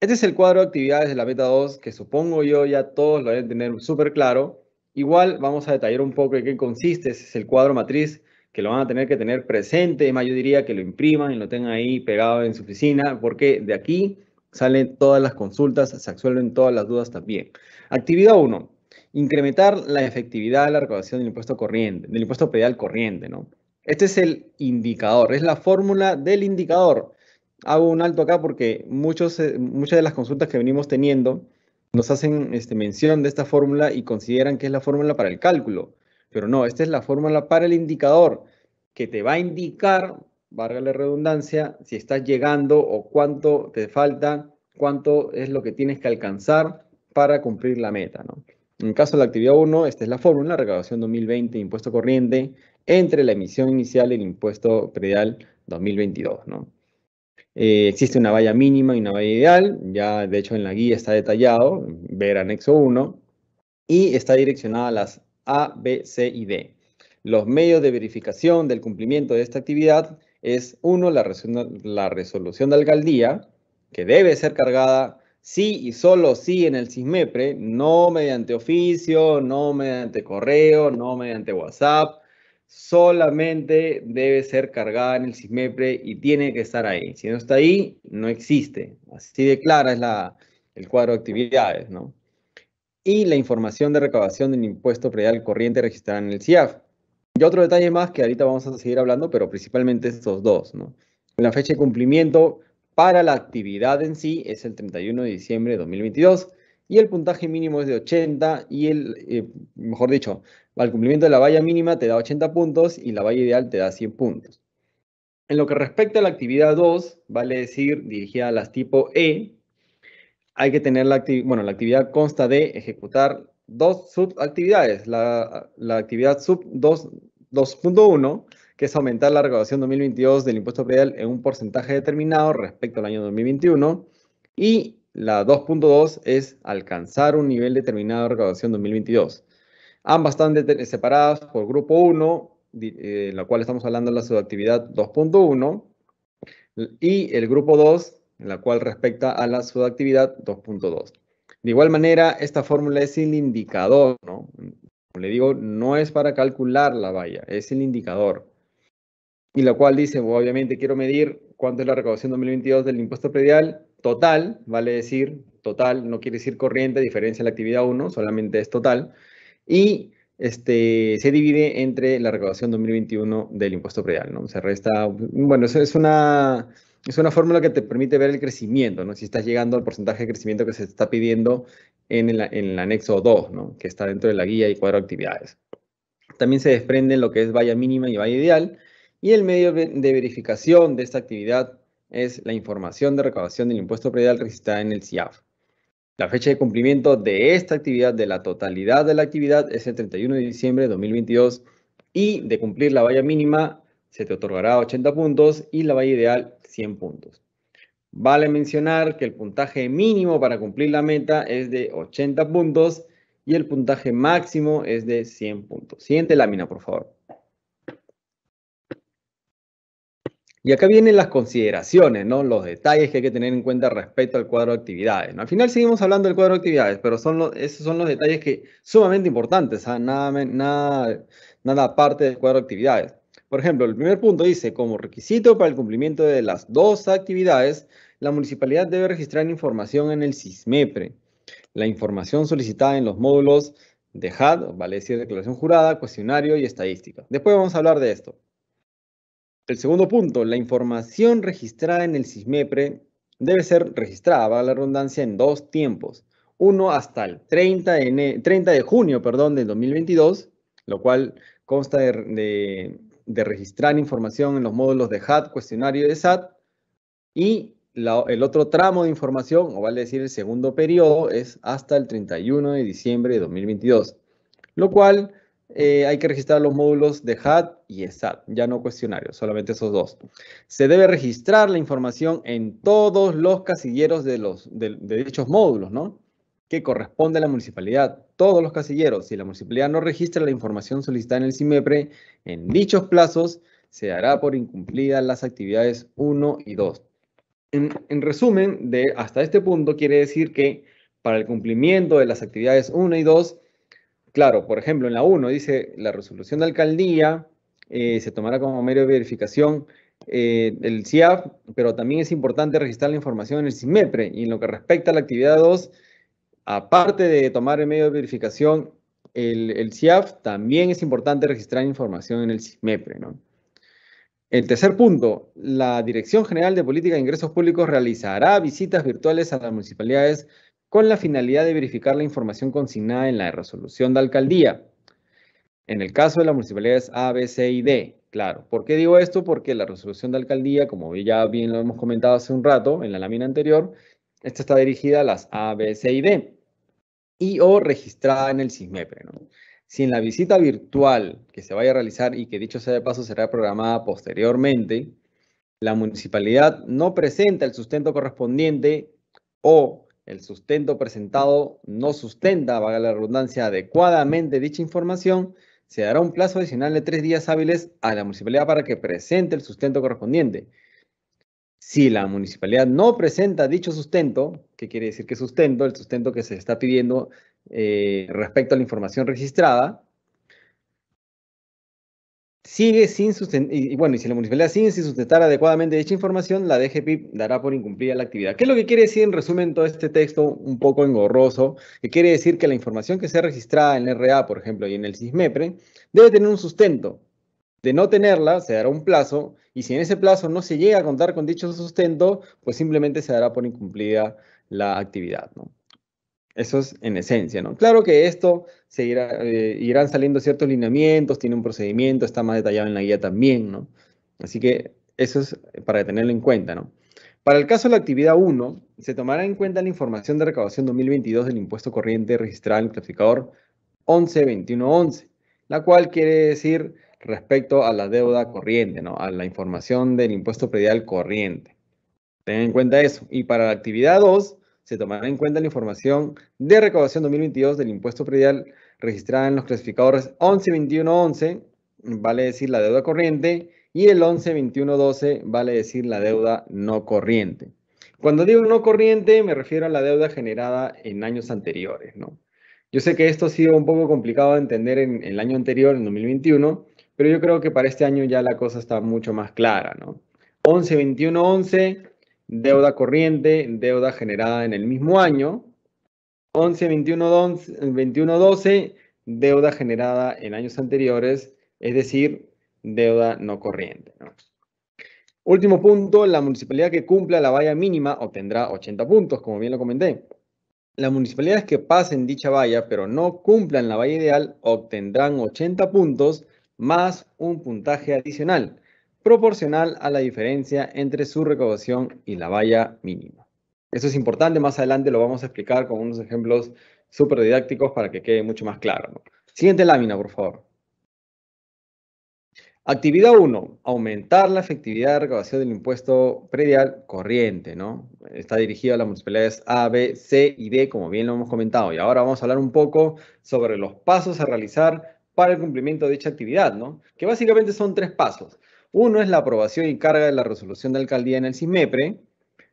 Este es el cuadro de actividades de la meta 2 que supongo yo ya todos lo deben tener súper claro. Igual vamos a detallar un poco de qué consiste. es el cuadro matriz que lo van a tener que tener presente. Más yo diría que lo impriman y lo tengan ahí pegado en su oficina porque de aquí salen todas las consultas, se absuelven todas las dudas también. Actividad 1. Incrementar la efectividad de la recaudación del impuesto corriente, del impuesto pedal corriente, ¿no? Este es el indicador, es la fórmula del indicador. Hago un alto acá porque muchos, eh, muchas de las consultas que venimos teniendo nos hacen este, mención de esta fórmula y consideran que es la fórmula para el cálculo. Pero no, esta es la fórmula para el indicador que te va a indicar, valga la redundancia, si estás llegando o cuánto te falta, cuánto es lo que tienes que alcanzar para cumplir la meta, ¿no? En caso de la actividad 1, esta es la fórmula, recaudación 2020, impuesto corriente, entre la emisión inicial y el impuesto predial 2022. ¿no? Eh, existe una valla mínima y una valla ideal, ya de hecho en la guía está detallado, ver anexo 1, y está direccionada a las A, B, C y D. Los medios de verificación del cumplimiento de esta actividad es 1. La, resolución de alcaldía, que debe ser cargada sí y solo sí en el CISMEPRE, no mediante oficio, no mediante correo, no mediante WhatsApp, solamente debe ser cargada en el CISMEPRE y tiene que estar ahí. Si no está ahí, no existe. Así de clara es el cuadro de actividades, ¿no? Y la información de recabación del impuesto predial corriente registrada en el CIAF. Y otro detalle más que ahorita vamos a seguir hablando, pero principalmente estos dos, ¿no? La fecha de cumplimiento para la actividad en sí es el 31 de diciembre de 2022 y el puntaje mínimo es de 80 y el, eh, mejor dicho, al cumplimiento de la valla mínima te da 80 puntos y la valla ideal te da 100 puntos. En lo que respecta a la actividad 2, vale decir, dirigida a las tipo E, hay que tener la actividad, bueno, la actividad consta de ejecutar dos subactividades, la, la actividad sub 2.1 que es aumentar la recaudación 2022 del impuesto predial en un porcentaje determinado respecto al año 2021. Y la 2.2 es alcanzar un nivel determinado de recaudación 2022. Ambas están separadas por grupo 1, eh, en la cual estamos hablando de la subactividad 2.1, y el grupo 2, en la cual respecta a la subactividad 2.2. De igual manera, esta fórmula es el indicador, ¿no? Como le digo, no es para calcular la valla, es el indicador y lo cual dice, obviamente quiero medir cuánto es la recaudación 2022 del impuesto predial total, vale decir total, no quiere decir corriente, diferencia de la actividad 1, solamente es total, y este, se divide entre la recaudación 2021 del impuesto predial, ¿no? Se resta, bueno, eso es una, es una fórmula que te permite ver el crecimiento, ¿no? Si estás llegando al porcentaje de crecimiento que se está pidiendo en el, anexo 2, ¿no? Que está dentro de la guía y cuadro de actividades. También se desprenden lo que es valla mínima y valla ideal, y el medio de verificación de esta actividad es la información de recaudación del impuesto predial registrada en el CIAF. La fecha de cumplimiento de esta actividad, de la totalidad de la actividad, es el 31 de diciembre de 2022 y de cumplir la valla mínima se te otorgará 80 puntos y la valla ideal 100 puntos. Vale mencionar que el puntaje mínimo para cumplir la meta es de 80 puntos y el puntaje máximo es de 100 puntos. Siguiente lámina, por favor. Y acá vienen las consideraciones, ¿no? los detalles que hay que tener en cuenta respecto al cuadro de actividades. Al final seguimos hablando del cuadro de actividades, pero son esos son los detalles que sumamente importantes, ¿ah? nada, nada, nada aparte del cuadro de actividades. Por ejemplo, el primer punto dice, como requisito para el cumplimiento de las dos actividades, la municipalidad debe registrar información en el CISMEPRE. La información solicitada en los módulos de HAD, vale decir declaración jurada, cuestionario y estadística. Después vamos a hablar de esto. El segundo punto, la información registrada en el CISMEPRE debe ser registrada, va la redundancia, en dos tiempos. Uno hasta el 30 de, junio perdón, del 2022, lo cual consta de, registrar información en los módulos de HAT, cuestionario de SAT, y el otro tramo de información, o vale decir el segundo periodo, es hasta el 31 de diciembre de 2022, lo cual eh, hay que registrar los módulos de HAT y SAT, ya no cuestionarios, solamente esos dos. Se debe registrar la información en todos los casilleros de, dichos módulos, ¿no? Que corresponde a la municipalidad, todos los casilleros. Si la municipalidad no registra la información solicitada en el CIMEPRE, en dichos plazos se hará por incumplidas las actividades 1 y 2. En, resumen, de, hasta este punto quiere decir que para el cumplimiento de las actividades 1 y 2, claro, por ejemplo, en la 1 dice la resolución de alcaldía eh, se tomará como medio de verificación eh, el CIAF, pero también es importante registrar la información en el CIMEPRE. Y en lo que respecta a la actividad 2, aparte de tomar el medio de verificación el, CIAF, también es importante registrar información en el CIMEPRE. El tercer punto, la Dirección General de Política de Ingresos Públicos realizará visitas virtuales a las municipalidades con la finalidad de verificar la información consignada en la resolución de alcaldía. En el caso de las municipalidades A, B, C y D, claro. ¿Por qué digo esto? Porque la resolución de alcaldía, como ya bien lo hemos comentado hace un rato en la lámina anterior, esta está dirigida a las A, B, C y D y o registrada en el CISMEPRE. Si en la visita virtual que se vaya a realizar y que dicho sea de paso será programada posteriormente, la municipalidad no presenta el sustento correspondiente o el sustento presentado no sustenta, valga la redundancia, adecuadamente dicha información, se dará un plazo adicional de tres días hábiles a la municipalidad para que presente el sustento correspondiente. Si la municipalidad no presenta dicho sustento, ¿qué quiere decir que sustento? El sustento que se está pidiendo eh, respecto a la información registrada, sigue sin sustentar, y, bueno, y si la municipalidad sigue sin sustentar adecuadamente dicha información, la DGP dará por incumplida la actividad. ¿Qué es lo que quiere decir en resumen todo este texto un poco engorroso? Que quiere decir que la información que sea registrada en el RA, por ejemplo, y en el CISMEPRE, debe tener un sustento. De no tenerla, se dará un plazo, y si en ese plazo no se llega a contar con dicho sustento, pues simplemente se dará por incumplida la actividad, ¿no? Eso es en esencia, ¿no? Claro que esto seguirá, eh, irán saliendo ciertos lineamientos, tiene un procedimiento, está más detallado en la guía también, ¿no? Así que eso es para tenerlo en cuenta, ¿no? Para el caso de la actividad 1, se tomará en cuenta la información de recaudación 2022 del impuesto corriente registrado en el clasificador 112111, la cual quiere decir respecto a la deuda corriente, ¿no? A la información del impuesto predial corriente. Ten en cuenta eso. Y para la actividad 2, se tomará en cuenta la información de recaudación 2022 del impuesto predial registrada en los clasificadores 11-21-11, vale decir la deuda corriente, y el 11-21-12, vale decir la deuda no corriente. Cuando digo no corriente, me refiero a la deuda generada en años anteriores, ¿no? Yo sé que esto ha sido un poco complicado de entender en, el año anterior, en 2021, pero yo creo que para este año ya la cosa está mucho más clara, ¿no? 11-21-11 deuda corriente, deuda generada en el mismo año. 11, 21, 12, deuda generada en años anteriores, es decir, deuda no corriente. Último punto, la municipalidad que cumpla la valla mínima obtendrá 80 puntos, como bien lo comenté. Las municipalidades que pasen dicha valla pero no cumplan la valla ideal obtendrán 80 puntos más un puntaje adicional proporcional a la diferencia entre su recaudación y la valla mínima. Eso es importante, más adelante lo vamos a explicar con unos ejemplos súper didácticos para que quede mucho más claro. Siguiente lámina, por favor. Actividad 1, aumentar la efectividad de recaudación del impuesto predial corriente, ¿no? Está dirigido a las municipalidades A, B, C y D, como bien lo hemos comentado. Y ahora vamos a hablar un poco sobre los pasos a realizar para el cumplimiento de dicha actividad, ¿no? Que básicamente son tres pasos. Uno es la aprobación y carga de la resolución de alcaldía en el CIMEPRE,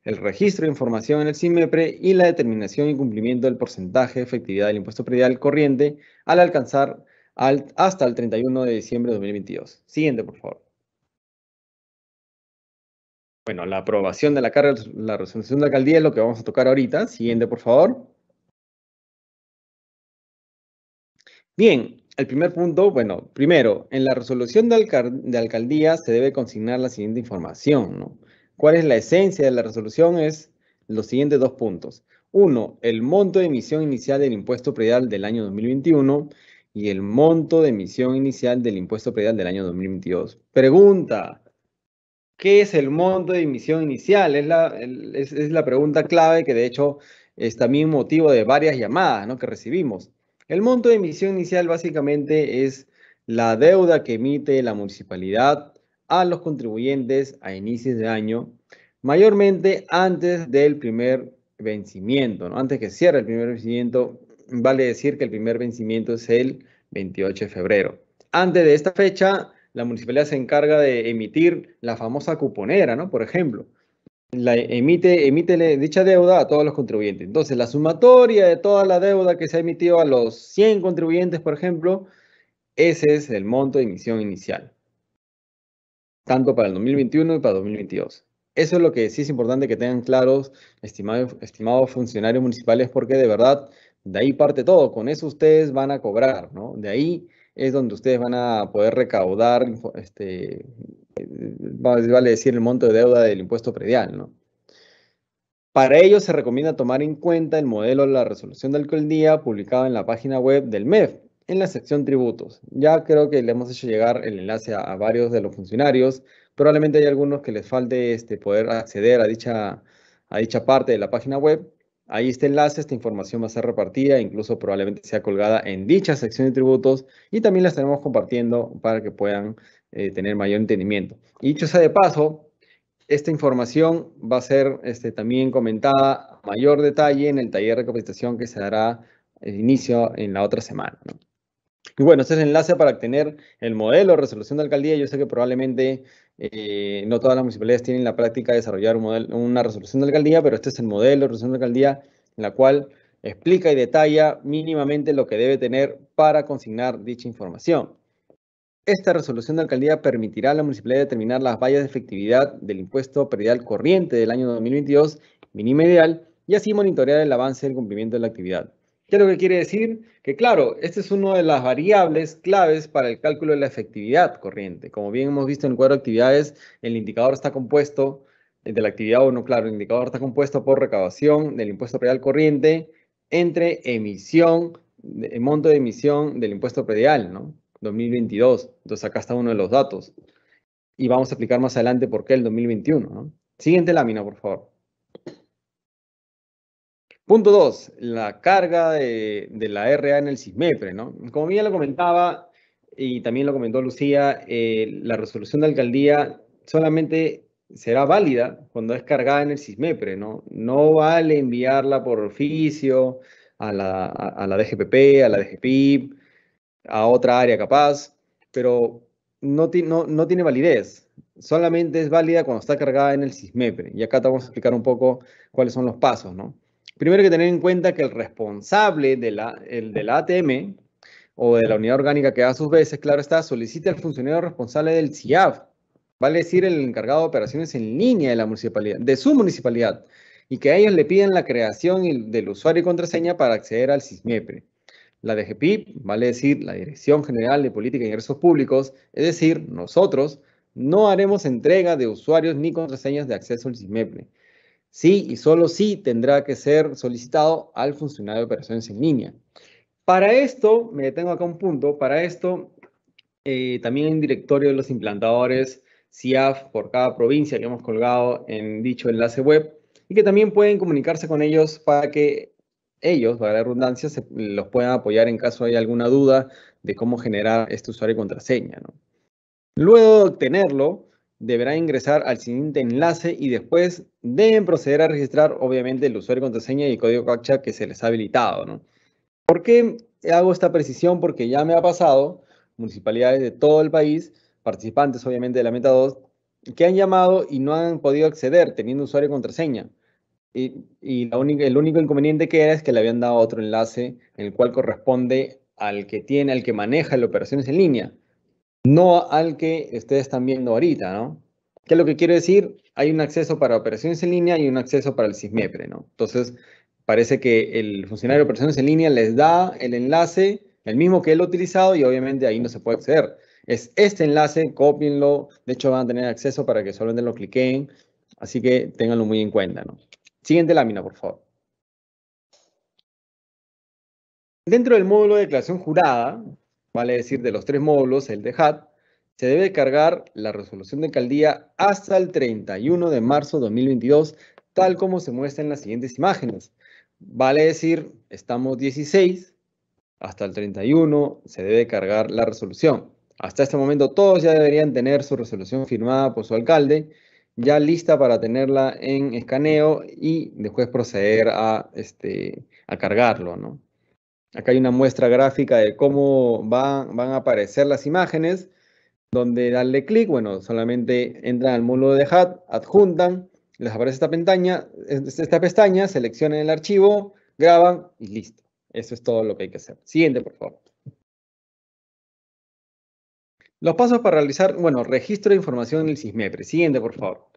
el registro de información en el CIMEPRE y la determinación y cumplimiento del porcentaje de efectividad del impuesto predial corriente al alcanzar hasta el 31 de diciembre de 2022. Siguiente, por favor. Bueno, la aprobación de la carga de la resolución de alcaldía es lo que vamos a tocar ahorita. Siguiente, por favor. Bien, el primer punto, bueno, primero, en la resolución de, alcaldía se debe consignar la siguiente información, ¿no? ¿Cuál es la esencia de la resolución? Es los siguientes dos puntos. Uno, el monto de emisión inicial del impuesto predial del año 2021 y el monto de emisión inicial del impuesto predial del año 2022. Pregunta, ¿qué es el monto de emisión inicial? Es la, es la pregunta clave que de hecho es también motivo de varias llamadas ¿no? que recibimos. El monto de emisión inicial básicamente es la deuda que emite la municipalidad a los contribuyentes a inicios de año, mayormente antes del primer vencimiento, ¿no? antes que cierre el primer vencimiento, vale decir que el primer vencimiento es el 28 de febrero. Antes de esta fecha, la municipalidad se encarga de emitir la famosa cuponera, ¿no? Por ejemplo, la emite, emite dicha deuda a todos los contribuyentes. Entonces, la sumatoria de toda la deuda que se ha emitido a los 100 contribuyentes, por ejemplo, ese es el monto de emisión inicial. Tanto para el 2021 y para 2022. Eso es lo que sí es importante que tengan claros, estimados funcionarios municipales, porque de verdad, de ahí parte todo. Con eso ustedes van a cobrar, ¿no? De ahí es donde ustedes van a poder recaudar este, vale decir el monto de deuda del impuesto predial, ¿no? Para ello se recomienda tomar en cuenta el modelo de la resolución de alcaldía publicado en la página web del MEF, en la sección tributos. Ya creo que le hemos hecho llegar el enlace a, varios de los funcionarios. Probablemente hay algunos que les falte este, poder acceder a dicha, a dicha parte de la página web. Ahí está el enlace, esta información va a ser repartida, incluso probablemente sea colgada en dicha sección de tributos y también la estaremos compartiendo para que puedan eh, tener mayor entendimiento. Y dicho sea de paso, esta información va a ser este, también comentada a mayor detalle en el taller de capacitación que se dará el eh, inicio en la otra semana. Y bueno, este es el enlace para obtener el modelo de resolución de alcaldía. Yo sé que probablemente eh, no todas las municipalidades tienen la práctica de desarrollar un modelo, una resolución de alcaldía, pero este es el modelo de resolución de alcaldía en la cual explica y detalla mínimamente lo que debe tener para consignar dicha información. Esta resolución de alcaldía permitirá a la municipalidad determinar las vallas de efectividad del impuesto predial corriente del año 2022, mínima ideal, y así monitorear el avance del cumplimiento de la actividad. ¿Qué es lo que quiere decir? Que claro, esta es una de las variables claves para el cálculo de la efectividad corriente. Como bien hemos visto en el cuadro de actividades, el indicador está compuesto de la actividad 1, claro, el indicador está compuesto por recaudación del impuesto predial corriente entre emisión, el monto de emisión del impuesto predial, ¿no? 2022. Entonces acá está uno de los datos. Y vamos a explicar más adelante por qué el 2021. Siguiente lámina, por favor. Punto 2, la carga de, la RA en el CISMEPRE. ¿no? Como ya lo comentaba y también lo comentó Lucía, eh, la resolución de alcaldía solamente será válida cuando es cargada en el CISMEPRE. No, no vale enviarla por oficio a la, a la DGPP, a la DGPIP, a otra área capaz, pero no, no, no tiene validez. Solamente es válida cuando está cargada en el CISMEPRE. Y acá te vamos a explicar un poco cuáles son los pasos, ¿no? Primero hay que tener en cuenta que el responsable de la, el ATM o de la unidad orgánica que da sus veces, claro está, solicita al funcionario responsable del CIAF, vale decir el encargado de operaciones en línea de la municipalidad, de su municipalidad, y que a ellos le piden la creación del usuario y contraseña para acceder al CISMEPRE. La DGPIP, vale decir, la Dirección General de Política y Ingresos Públicos, es decir, nosotros, no haremos entrega de usuarios ni contraseñas de acceso al CIMEPLE. Sí y solo sí tendrá que ser solicitado al funcionario de operaciones en línea. Para esto, me detengo acá un punto, para esto eh, también hay un directorio de los implantadores CIAF por cada provincia que hemos colgado en dicho enlace web y que también pueden comunicarse con ellos para que ellos, para la redundancia, los puedan apoyar en caso hay alguna duda de cómo generar este usuario y contraseña. Luego de obtenerlo, deberán ingresar al siguiente enlace y después deben proceder a registrar, obviamente, el usuario y contraseña y el código CAPTCHA que se les ha habilitado. ¿no? ¿Por qué hago esta precisión? Porque ya me ha pasado municipalidades de todo el país, participantes, obviamente, de la meta 2, que han llamado y no han podido acceder teniendo usuario y contraseña. Y, la única, el único inconveniente que era es que le habían dado otro enlace en el cual corresponde al que tiene, al que maneja las operaciones en línea, no al que ustedes están viendo ahorita, ¿no? ¿Qué es lo que quiero decir? Hay un acceso para operaciones en línea y un acceso para el CISMEPRE, ¿no? Entonces, parece que el funcionario de operaciones en línea les da el enlace, el mismo que él ha utilizado, y obviamente ahí no se puede acceder. Es este enlace, cópienlo, de hecho van a tener acceso para que solamente lo cliquen, así que ténganlo muy en cuenta, ¿no? Siguiente lámina, por favor. Dentro del módulo de declaración jurada, vale decir de los tres módulos, el de HAT, se debe cargar la resolución de alcaldía hasta el 31 de marzo de 2022, tal como se muestra en las siguientes imágenes. Vale decir, estamos 16, hasta el 31 se debe cargar la resolución. Hasta este momento todos ya deberían tener su resolución firmada por su alcalde ya lista para tenerla en escaneo y después proceder a, este, a cargarlo, ¿no? Acá hay una muestra gráfica de cómo van, van a aparecer las imágenes, donde darle clic, bueno, solamente entran al módulo de HAT, adjuntan, les aparece esta pestaña, esta pestaña, seleccionan el archivo, graban y listo. Eso es todo lo que hay que hacer. Siguiente, por favor. Los pasos para realizar, bueno, registro de información en el SISMEPRE. Siguiente, por favor.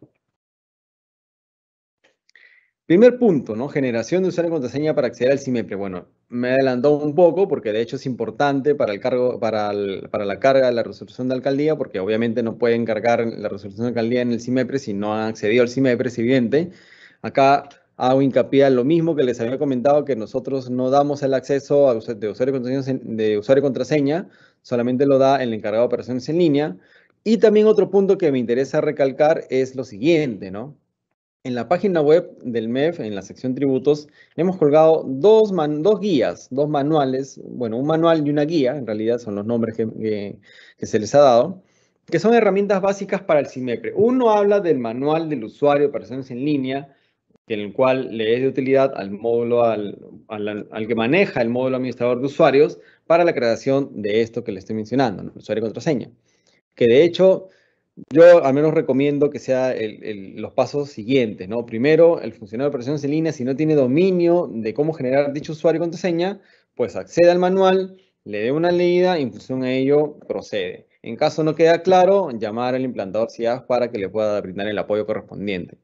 Primer punto, ¿no? Generación de usuario y contraseña para acceder al CIMEPRE. Bueno, me adelantó un poco porque de hecho es importante para, el cargo, para, la carga de la resolución de alcaldía porque obviamente no pueden cargar la resolución de alcaldía en el CIMEPRE si no han accedido al CIMEPRE, es Acá hago hincapié a lo mismo que les había comentado, que nosotros no damos el acceso a de, usuario contraseña, de usuario y contraseña, solamente lo da el encargado de operaciones en línea. Y también otro punto que me interesa recalcar es lo siguiente, ¿no? En la página web del MEF, en la sección tributos, hemos colgado dos, dos guías, dos manuales, bueno, un manual y una guía, en realidad son los nombres que, se les ha dado, que son herramientas básicas para el CIMEPRE. Uno habla del manual del usuario de operaciones en línea, en el cual le es de utilidad al módulo, al, que maneja el módulo administrador de usuarios para la creación de esto que le estoy mencionando, usuario y contraseña. Que de hecho, yo al menos recomiendo que sea los pasos siguientes, ¿no? Primero, el funcionario de operaciones en línea, si no tiene dominio de cómo generar dicho usuario y contraseña, pues accede al manual, le dé una leída y en función a ello procede. En caso no queda claro, llamar al implantador CIAF para que le pueda brindar el apoyo correspondiente.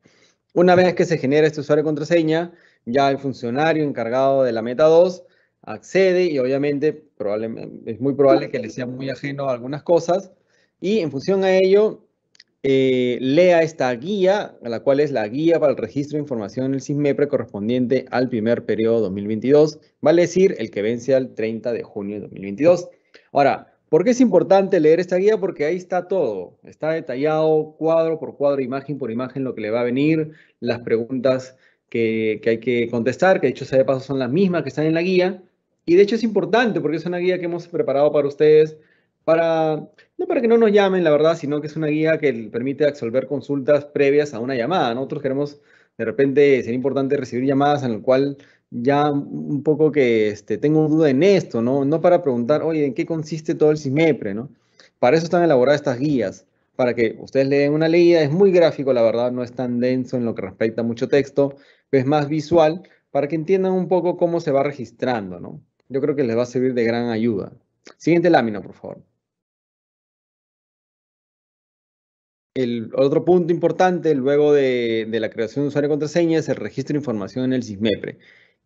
Una vez que se genera este usuario y contraseña, ya el funcionario encargado de la meta 2 accede y obviamente probablemente, es muy probable que le sea muy ajeno a algunas cosas y en función a ello eh, lea esta guía, la cual es la guía para el registro de información en el CISMEPRE correspondiente al primer periodo 2022, vale decir el que vence al 30 de junio de 2022. Ahora, ¿Por qué es importante leer esta guía? Porque ahí está todo. Está detallado cuadro por cuadro, imagen por imagen, lo que le va a venir, las preguntas que, hay que contestar, que de hecho sea de paso son las mismas que están en la guía. Y de hecho es importante porque es una guía que hemos preparado para ustedes, para, no para que no nos llamen, la verdad, sino que es una guía que permite absolver consultas previas a una llamada. Nosotros queremos, de repente, ser importante recibir llamadas en el cual ya un poco que este, tengo duda en esto, ¿no? No para preguntar, oye, ¿en qué consiste todo el CISMEPRE, ¿no? Para eso están elaboradas estas guías, para que ustedes le den una leída. Es muy gráfico, la verdad, no es tan denso en lo que respecta a mucho texto, es más visual, para que entiendan un poco cómo se va registrando, ¿no? Yo creo que les va a servir de gran ayuda. Siguiente lámina, por favor. El otro punto importante, luego de, de la creación de usuario y contraseña, es el registro de información en el CISMEPRE.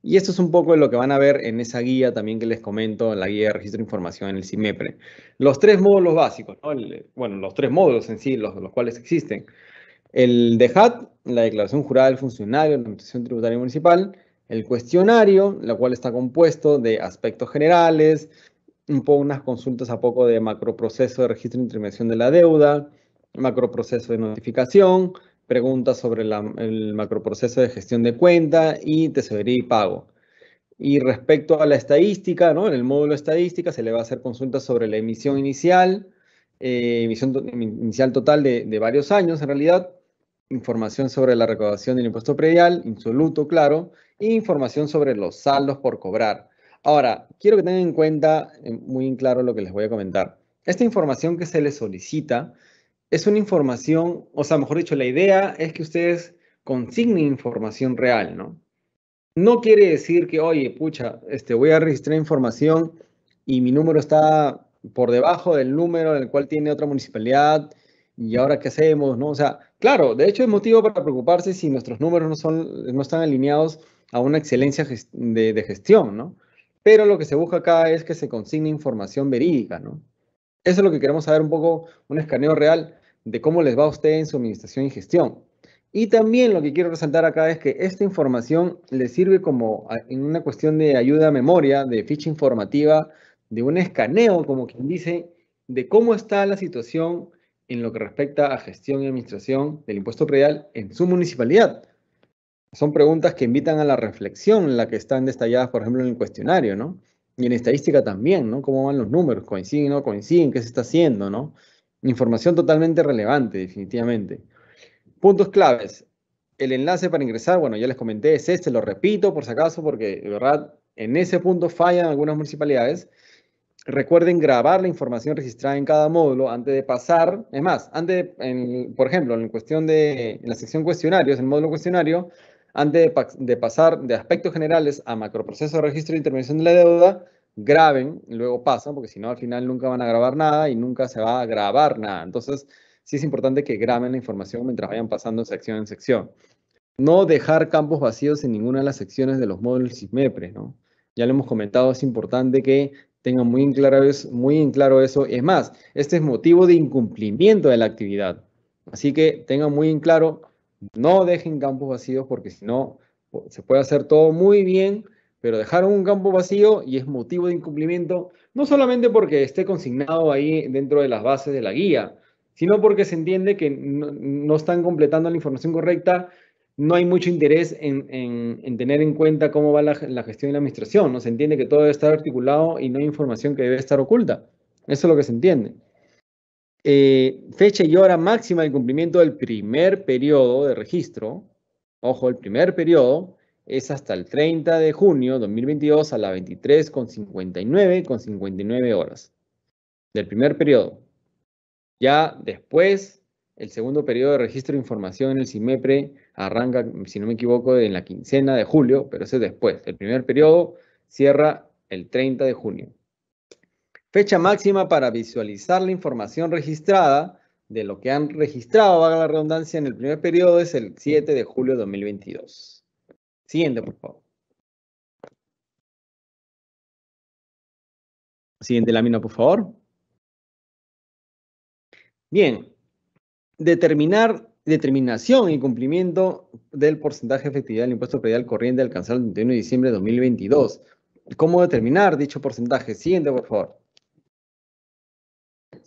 Y esto es un poco lo que van a ver en esa guía también que les comento, en la guía de registro de información en el CIMEPRE. Los tres módulos básicos, bueno, los tres módulos en sí, los, cuales existen. El hat, la declaración jurada del funcionario la Administración Tributaria Municipal. El cuestionario, la cual está compuesto de aspectos generales, un poco unas consultas a poco de macroproceso de registro de intervención de la deuda, macroproceso de notificación, preguntas sobre el macroproceso de gestión de cuenta y tesorería y pago. Y respecto a la estadística, ¿no? en el módulo estadística se le va a hacer consultas sobre la emisión inicial, eh, emisión em, inicial total de, varios años en realidad, información sobre la recaudación del impuesto predial, insoluto, claro, e información sobre los saldos por cobrar. Ahora, quiero que tengan en cuenta eh, muy en claro lo que les voy a comentar. Esta información que se les solicita es una información, o sea, mejor dicho, la idea es que ustedes consignen información real, ¿no? No quiere decir que, oye, pucha, este, voy a registrar información y mi número está por debajo del número del cual tiene otra municipalidad y ahora qué hacemos, ¿no? O sea, claro, de hecho es motivo para preocuparse si nuestros números no, son, no están alineados a una excelencia de, de gestión, ¿no? Pero lo que se busca acá es que se consigne información verídica, ¿no? Eso es lo que queremos saber un poco, un escaneo real de cómo les va a usted en su administración y gestión. Y también lo que quiero resaltar acá es que esta información le sirve como ah, en una cuestión de ayuda a memoria, de ficha informativa, de un escaneo, como quien dice, de cómo está la situación en lo que respecta a gestión y administración del impuesto predial en su municipalidad. Son preguntas que invitan a la reflexión, la que están destalladas, por ejemplo, en el cuestionario, ¿no? Y en estadística también, ¿no? ¿Cómo van los números? ¿Coinciden o no coinciden? ¿Qué se está haciendo, no? Información totalmente relevante, definitivamente. Puntos claves. El enlace para ingresar, bueno, ya les comenté, es este, lo repito por si acaso, porque de verdad en ese punto fallan algunas municipalidades. Recuerden grabar la información registrada en cada módulo antes de pasar. Es más, antes, en, por ejemplo, en cuestión de en la sección cuestionarios, el módulo cuestionario, antes de, pasar de aspectos generales a macroproceso de registro de intervención de la deuda, graben, luego pasan, porque si no al final nunca van a grabar nada y nunca se va a grabar nada. Entonces, sí es importante que graben la información mientras vayan pasando sección en sección. No dejar campos vacíos en ninguna de las secciones de los módulos SISMEPRE. E, ¿no? Ya lo hemos comentado, es importante que tengan muy en, claro eso, muy en claro eso. Es más, este es motivo de incumplimiento de la actividad. Así que tengan muy en claro no dejen campos vacíos porque si no, se puede hacer todo muy bien, pero dejar un campo vacío y es motivo de incumplimiento, no solamente porque esté consignado ahí dentro de las bases de la guía, sino porque se entiende que no, están completando la información correcta, no hay mucho interés en, tener en cuenta cómo va la, la, gestión y la administración, ¿no? Se entiende que todo debe estar articulado y no hay información que debe estar oculta. Eso es lo que se entiende. Eh, fecha y hora máxima de cumplimiento del primer periodo de registro. Ojo, el primer periodo es hasta el 30 de junio 2022 a las 23.59 con horas del primer periodo. Ya después, el segundo periodo de registro de información en el CIMEPRE arranca, si no me equivoco, en la quincena de julio, pero ese es después. El primer periodo cierra el 30 de junio. Fecha máxima para visualizar la información registrada de lo que han registrado, haga la redundancia, en el primer periodo es el 7 de julio de 2022. Siguiente, por favor. Siguiente lámina, por favor. Bien. Determinar, determinación y cumplimiento del porcentaje efectivo efectividad del impuesto predial corriente alcanzado el 31 de diciembre de 2022. ¿Cómo determinar dicho porcentaje? Siguiente, por favor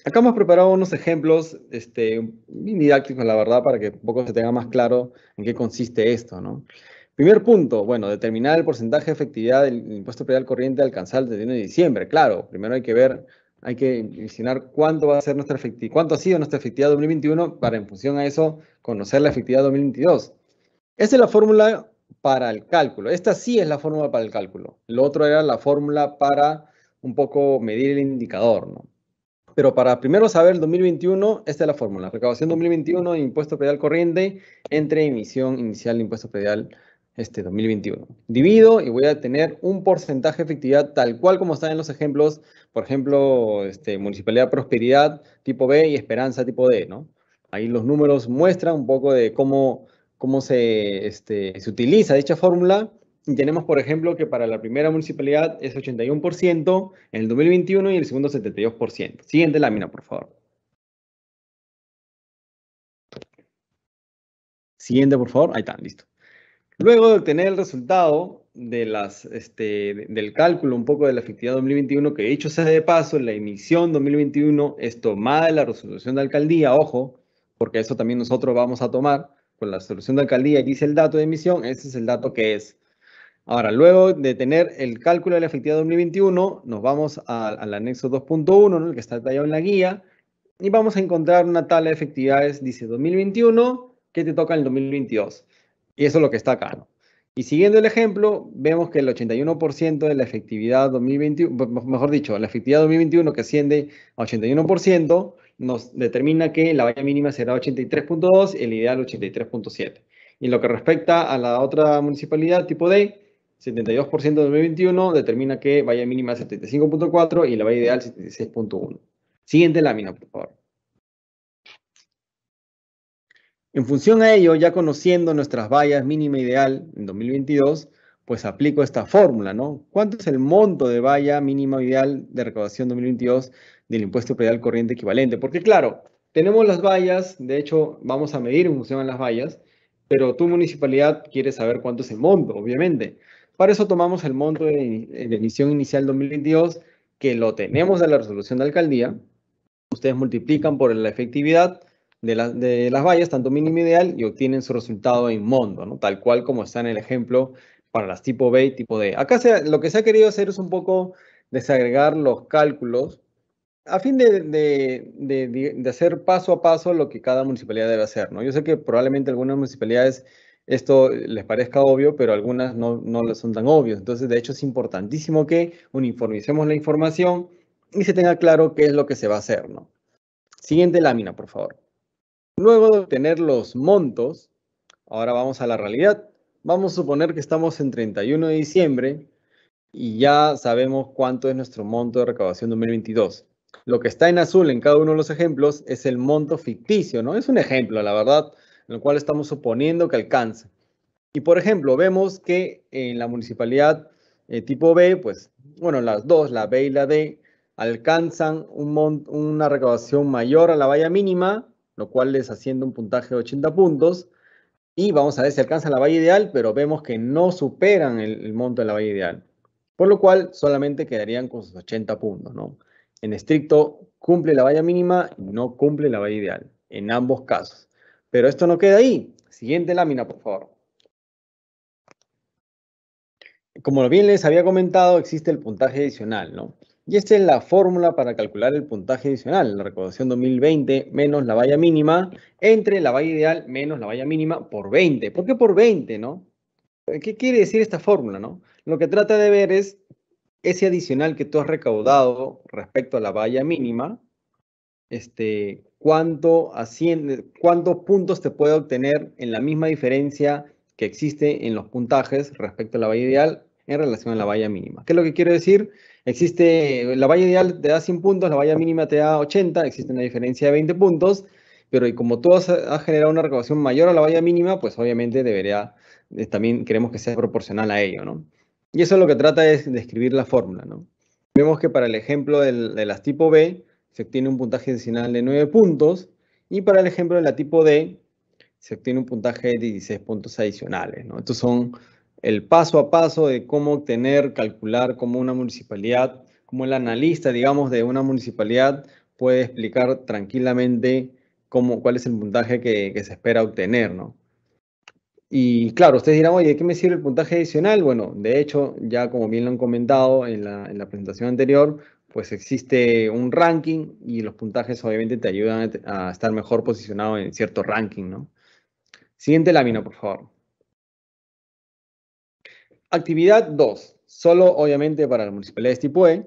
acá hemos preparado unos ejemplos este, didácticos, la verdad, para que un poco se tenga más claro en qué consiste esto, ¿no? Primer punto, bueno, determinar el porcentaje de efectividad del impuesto predial corriente desde el 31 de diciembre. Claro, primero hay que ver, hay que mencionar cuánto va a ser nuestra efectividad, cuánto ha sido nuestra efectividad 2021 para en función a eso conocer la efectividad 2022. Esa es la fórmula para el cálculo. Esta sí es la fórmula para el cálculo. Lo otro era la fórmula para un poco medir el indicador, ¿no? Pero para primero saber el 2021, esta es la fórmula. Recaudación 2021, impuesto predial corriente entre emisión inicial de impuesto predial este 2021. Divido y voy a tener un porcentaje de efectividad tal cual como está en los ejemplos, por ejemplo, este, Municipalidad Prosperidad tipo B y Esperanza tipo D, ¿no? Ahí los números muestran un poco de cómo, cómo se, este, se utiliza dicha fórmula y tenemos, por ejemplo, que para la primera municipalidad es 81% en el 2021 y el segundo 72%. Siguiente lámina, por favor. Siguiente, por favor. Ahí está, listo. Luego de obtener el resultado de las, este, del cálculo un poco de la efectividad 2021, que dicho sea de paso, la emisión 2021 es tomada de la resolución de alcaldía, ojo, porque eso también nosotros vamos a tomar con la resolución de alcaldía, y dice el dato de emisión, ese es el dato que es. Ahora, luego de tener el cálculo de la efectividad 2021, nos vamos al anexo 2.1, el que está detallado en la guía, y vamos a encontrar una tabla de efectividades, dice 2021, que te toca el 2022. Y eso es lo que está acá. Y siguiendo el ejemplo, vemos que el 81% de la efectividad 2021, mejor dicho, la efectividad 2021 que asciende a 81%, nos determina que la valla mínima será 83.2 y el ideal 83.7. Y lo que respecta a la otra municipalidad tipo D, 72% de 2021 determina que valla mínima 75.4 y la valla ideal 76.1. Siguiente lámina, por favor. En función a ello, ya conociendo nuestras vallas mínima ideal en 2022, pues aplico esta fórmula, ¿no? ¿Cuánto es el monto de valla mínima ideal de recaudación 2022 del impuesto predial corriente equivalente? Porque claro, tenemos las vallas, de hecho vamos a medir en función a las vallas, pero tu municipalidad quiere saber cuánto es el monto, obviamente. Para eso tomamos el monto de, eh, emisión inicial 2022, que lo tenemos de la resolución de alcaldía. Ustedes multiplican por la efectividad de, las vallas, tanto mínimo ideal, y obtienen su resultado en monto, tal cual como está en el ejemplo para las tipo B y tipo D. Acá lo que se ha querido hacer es un poco desagregar los cálculos a fin de, hacer paso a paso lo que cada municipalidad debe hacer, ¿no? Yo sé que probablemente algunas municipalidades esto les parezca obvio, pero algunas no, no son tan obvios. Entonces, de hecho, es importantísimo que uniformicemos la información y se tenga claro qué es lo que se va a hacer. ¿no? Siguiente lámina, por favor. Luego de obtener los montos, ahora vamos a la realidad. Vamos a suponer que estamos en 31 de diciembre y ya sabemos cuánto es nuestro monto de recaudación 2022. Lo que está en azul en cada uno de los ejemplos es el monto ficticio, ¿no? Es un ejemplo, la verdad lo cual estamos suponiendo que alcance. Y por ejemplo, vemos que en la municipalidad eh, tipo B, pues, bueno, las dos, la B y la D, alcanzan un una recaudación mayor a la valla mínima, lo cual les haciendo un puntaje de 80 puntos. Y vamos a ver si alcanza la valla ideal, pero vemos que no superan el, monto de la valla ideal. Por lo cual, solamente quedarían con sus 80 puntos, ¿no? En estricto, cumple la valla mínima y no cumple la valla ideal, en ambos casos. Pero esto no queda ahí. Siguiente lámina, por favor. Como bien les había comentado, existe el puntaje adicional, ¿no? Y esta es la fórmula para calcular el puntaje adicional, la recaudación 2020 menos la valla mínima, entre la valla ideal menos la valla mínima por 20. ¿Por qué por 20, no? ¿Qué quiere decir esta fórmula, no? Lo que trata de ver es ese adicional que tú has recaudado respecto a la valla mínima, este, cuánto cuántos puntos te puede obtener en la misma diferencia que existe en los puntajes respecto a la valla ideal en relación a la valla mínima. ¿Qué es lo que quiero decir? Existe, la valla ideal te da 100 puntos, la valla mínima te da 80, existe una diferencia de 20 puntos, pero y como tú has, generado una recaudación mayor a la valla mínima, pues obviamente debería, eh, también queremos que sea proporcional a ello, ¿no? Y eso es lo que trata es de describir la fórmula, ¿no? Vemos que para el ejemplo del, de las tipo B, se obtiene un puntaje adicional de 9 puntos. Y para el ejemplo de la tipo D, se obtiene un puntaje de 16 puntos adicionales. Estos son el paso a paso de cómo obtener, calcular cómo una municipalidad, cómo el analista, digamos, de una municipalidad puede explicar tranquilamente cómo, cuál es el puntaje que, se espera obtener. ¿no? Y claro, ustedes dirán, oye, ¿de qué me sirve el puntaje adicional? Bueno, de hecho, ya como bien lo han comentado en la presentación anterior, pues existe un ranking y los puntajes obviamente te ayudan a estar mejor posicionado en cierto ranking, ¿no? Siguiente lámina, por favor. Actividad 2, solo obviamente para la municipalidad de E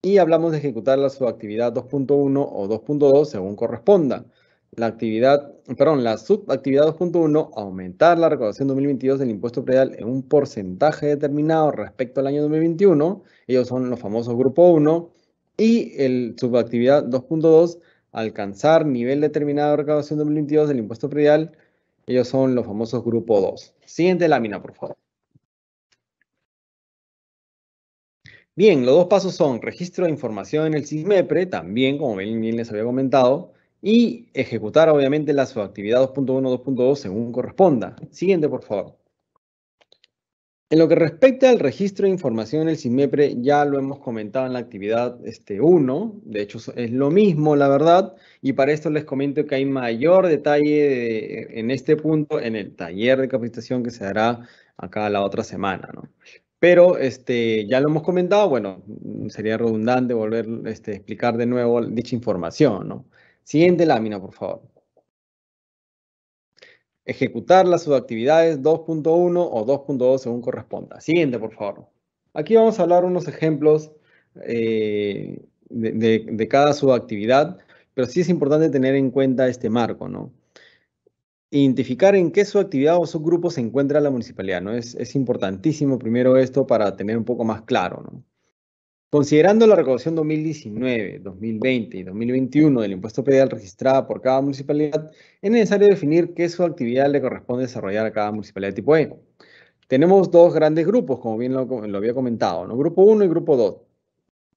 y hablamos de ejecutar la subactividad 2.1 o 2.2 según corresponda. La actividad, perdón, la subactividad 2.1, aumentar la recaudación 2022 del impuesto predial en un porcentaje determinado respecto al año 2021. Ellos son los famosos grupo 1 y el subactividad 2.2, alcanzar nivel determinado de recaudación 2022 del impuesto predial. Ellos son los famosos grupo 2. Siguiente lámina, por favor. Bien, los dos pasos son registro de información en el SIGMEPRE, también como bien, les había comentado, y ejecutar obviamente la subactividad 2.1, 2.2 según corresponda. Siguiente, por favor. En lo que respecta al registro de información en el CIMEPRE, ya lo hemos comentado en la actividad 1, este, de hecho es lo mismo, la verdad, y para esto les comento que hay mayor detalle eh, en este punto en el taller de capacitación que se dará acá la otra semana, Pero este, ya lo hemos comentado, bueno, sería redundante volver este, a este, explicar de nuevo dicha información, ¿no? Siguiente lámina, por favor ejecutar las subactividades 2.1 o 2.2 según corresponda. Siguiente, por favor. Aquí vamos a hablar unos ejemplos eh, de, cada subactividad, pero sí es importante tener en cuenta este marco, ¿no? Identificar en qué subactividad o subgrupo se encuentra la municipalidad, ¿no? Es, es importantísimo primero esto para tener un poco más claro, ¿no? Considerando la recaudación 2019, 2020 y 2021 del impuesto predial registrada por cada municipalidad, es necesario definir qué su actividad le corresponde desarrollar a cada municipalidad tipo E. Tenemos dos grandes grupos, como bien lo, había comentado, ¿no? Grupo 1 y Grupo 2.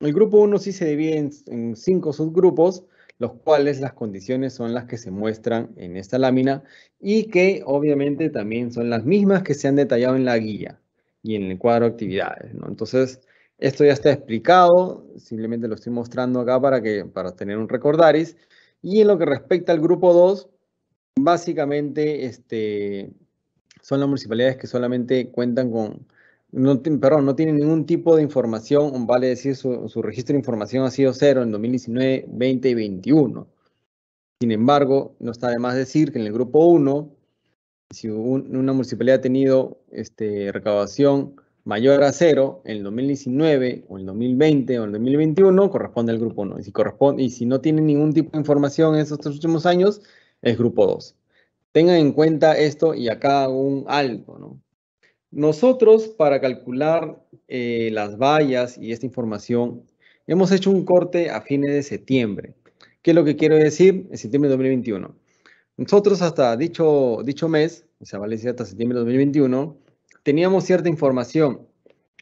El Grupo 1 sí se divide en, cinco subgrupos, los cuales las condiciones son las que se muestran en esta lámina y que obviamente también son las mismas que se han detallado en la guía y en el cuadro de actividades, ¿no? Entonces, esto ya está explicado, simplemente lo estoy mostrando acá para, que, para tener un recordaris. Y en lo que respecta al grupo 2, básicamente este, son las municipalidades que solamente cuentan con, no, perdón, no tienen ningún tipo de información, vale decir, su, registro de información ha sido cero en 2019, 20 y 21. Sin embargo, no está de más decir que en el grupo 1, si una municipalidad ha tenido este, recaudación mayor a cero en el 2019 o el 2020 o el 2021 corresponde al grupo 1. Y si, corresponde, y si no tiene ningún tipo de información en estos últimos años, es grupo 2. Tengan en cuenta esto y acá un algo. ¿no? Nosotros para calcular eh, las vallas y esta información hemos hecho un corte a fines de septiembre. ¿Qué es lo que quiero decir? En septiembre de 2021. Nosotros hasta dicho, dicho mes, o sea, vale decir hasta septiembre de 2021, teníamos cierta información.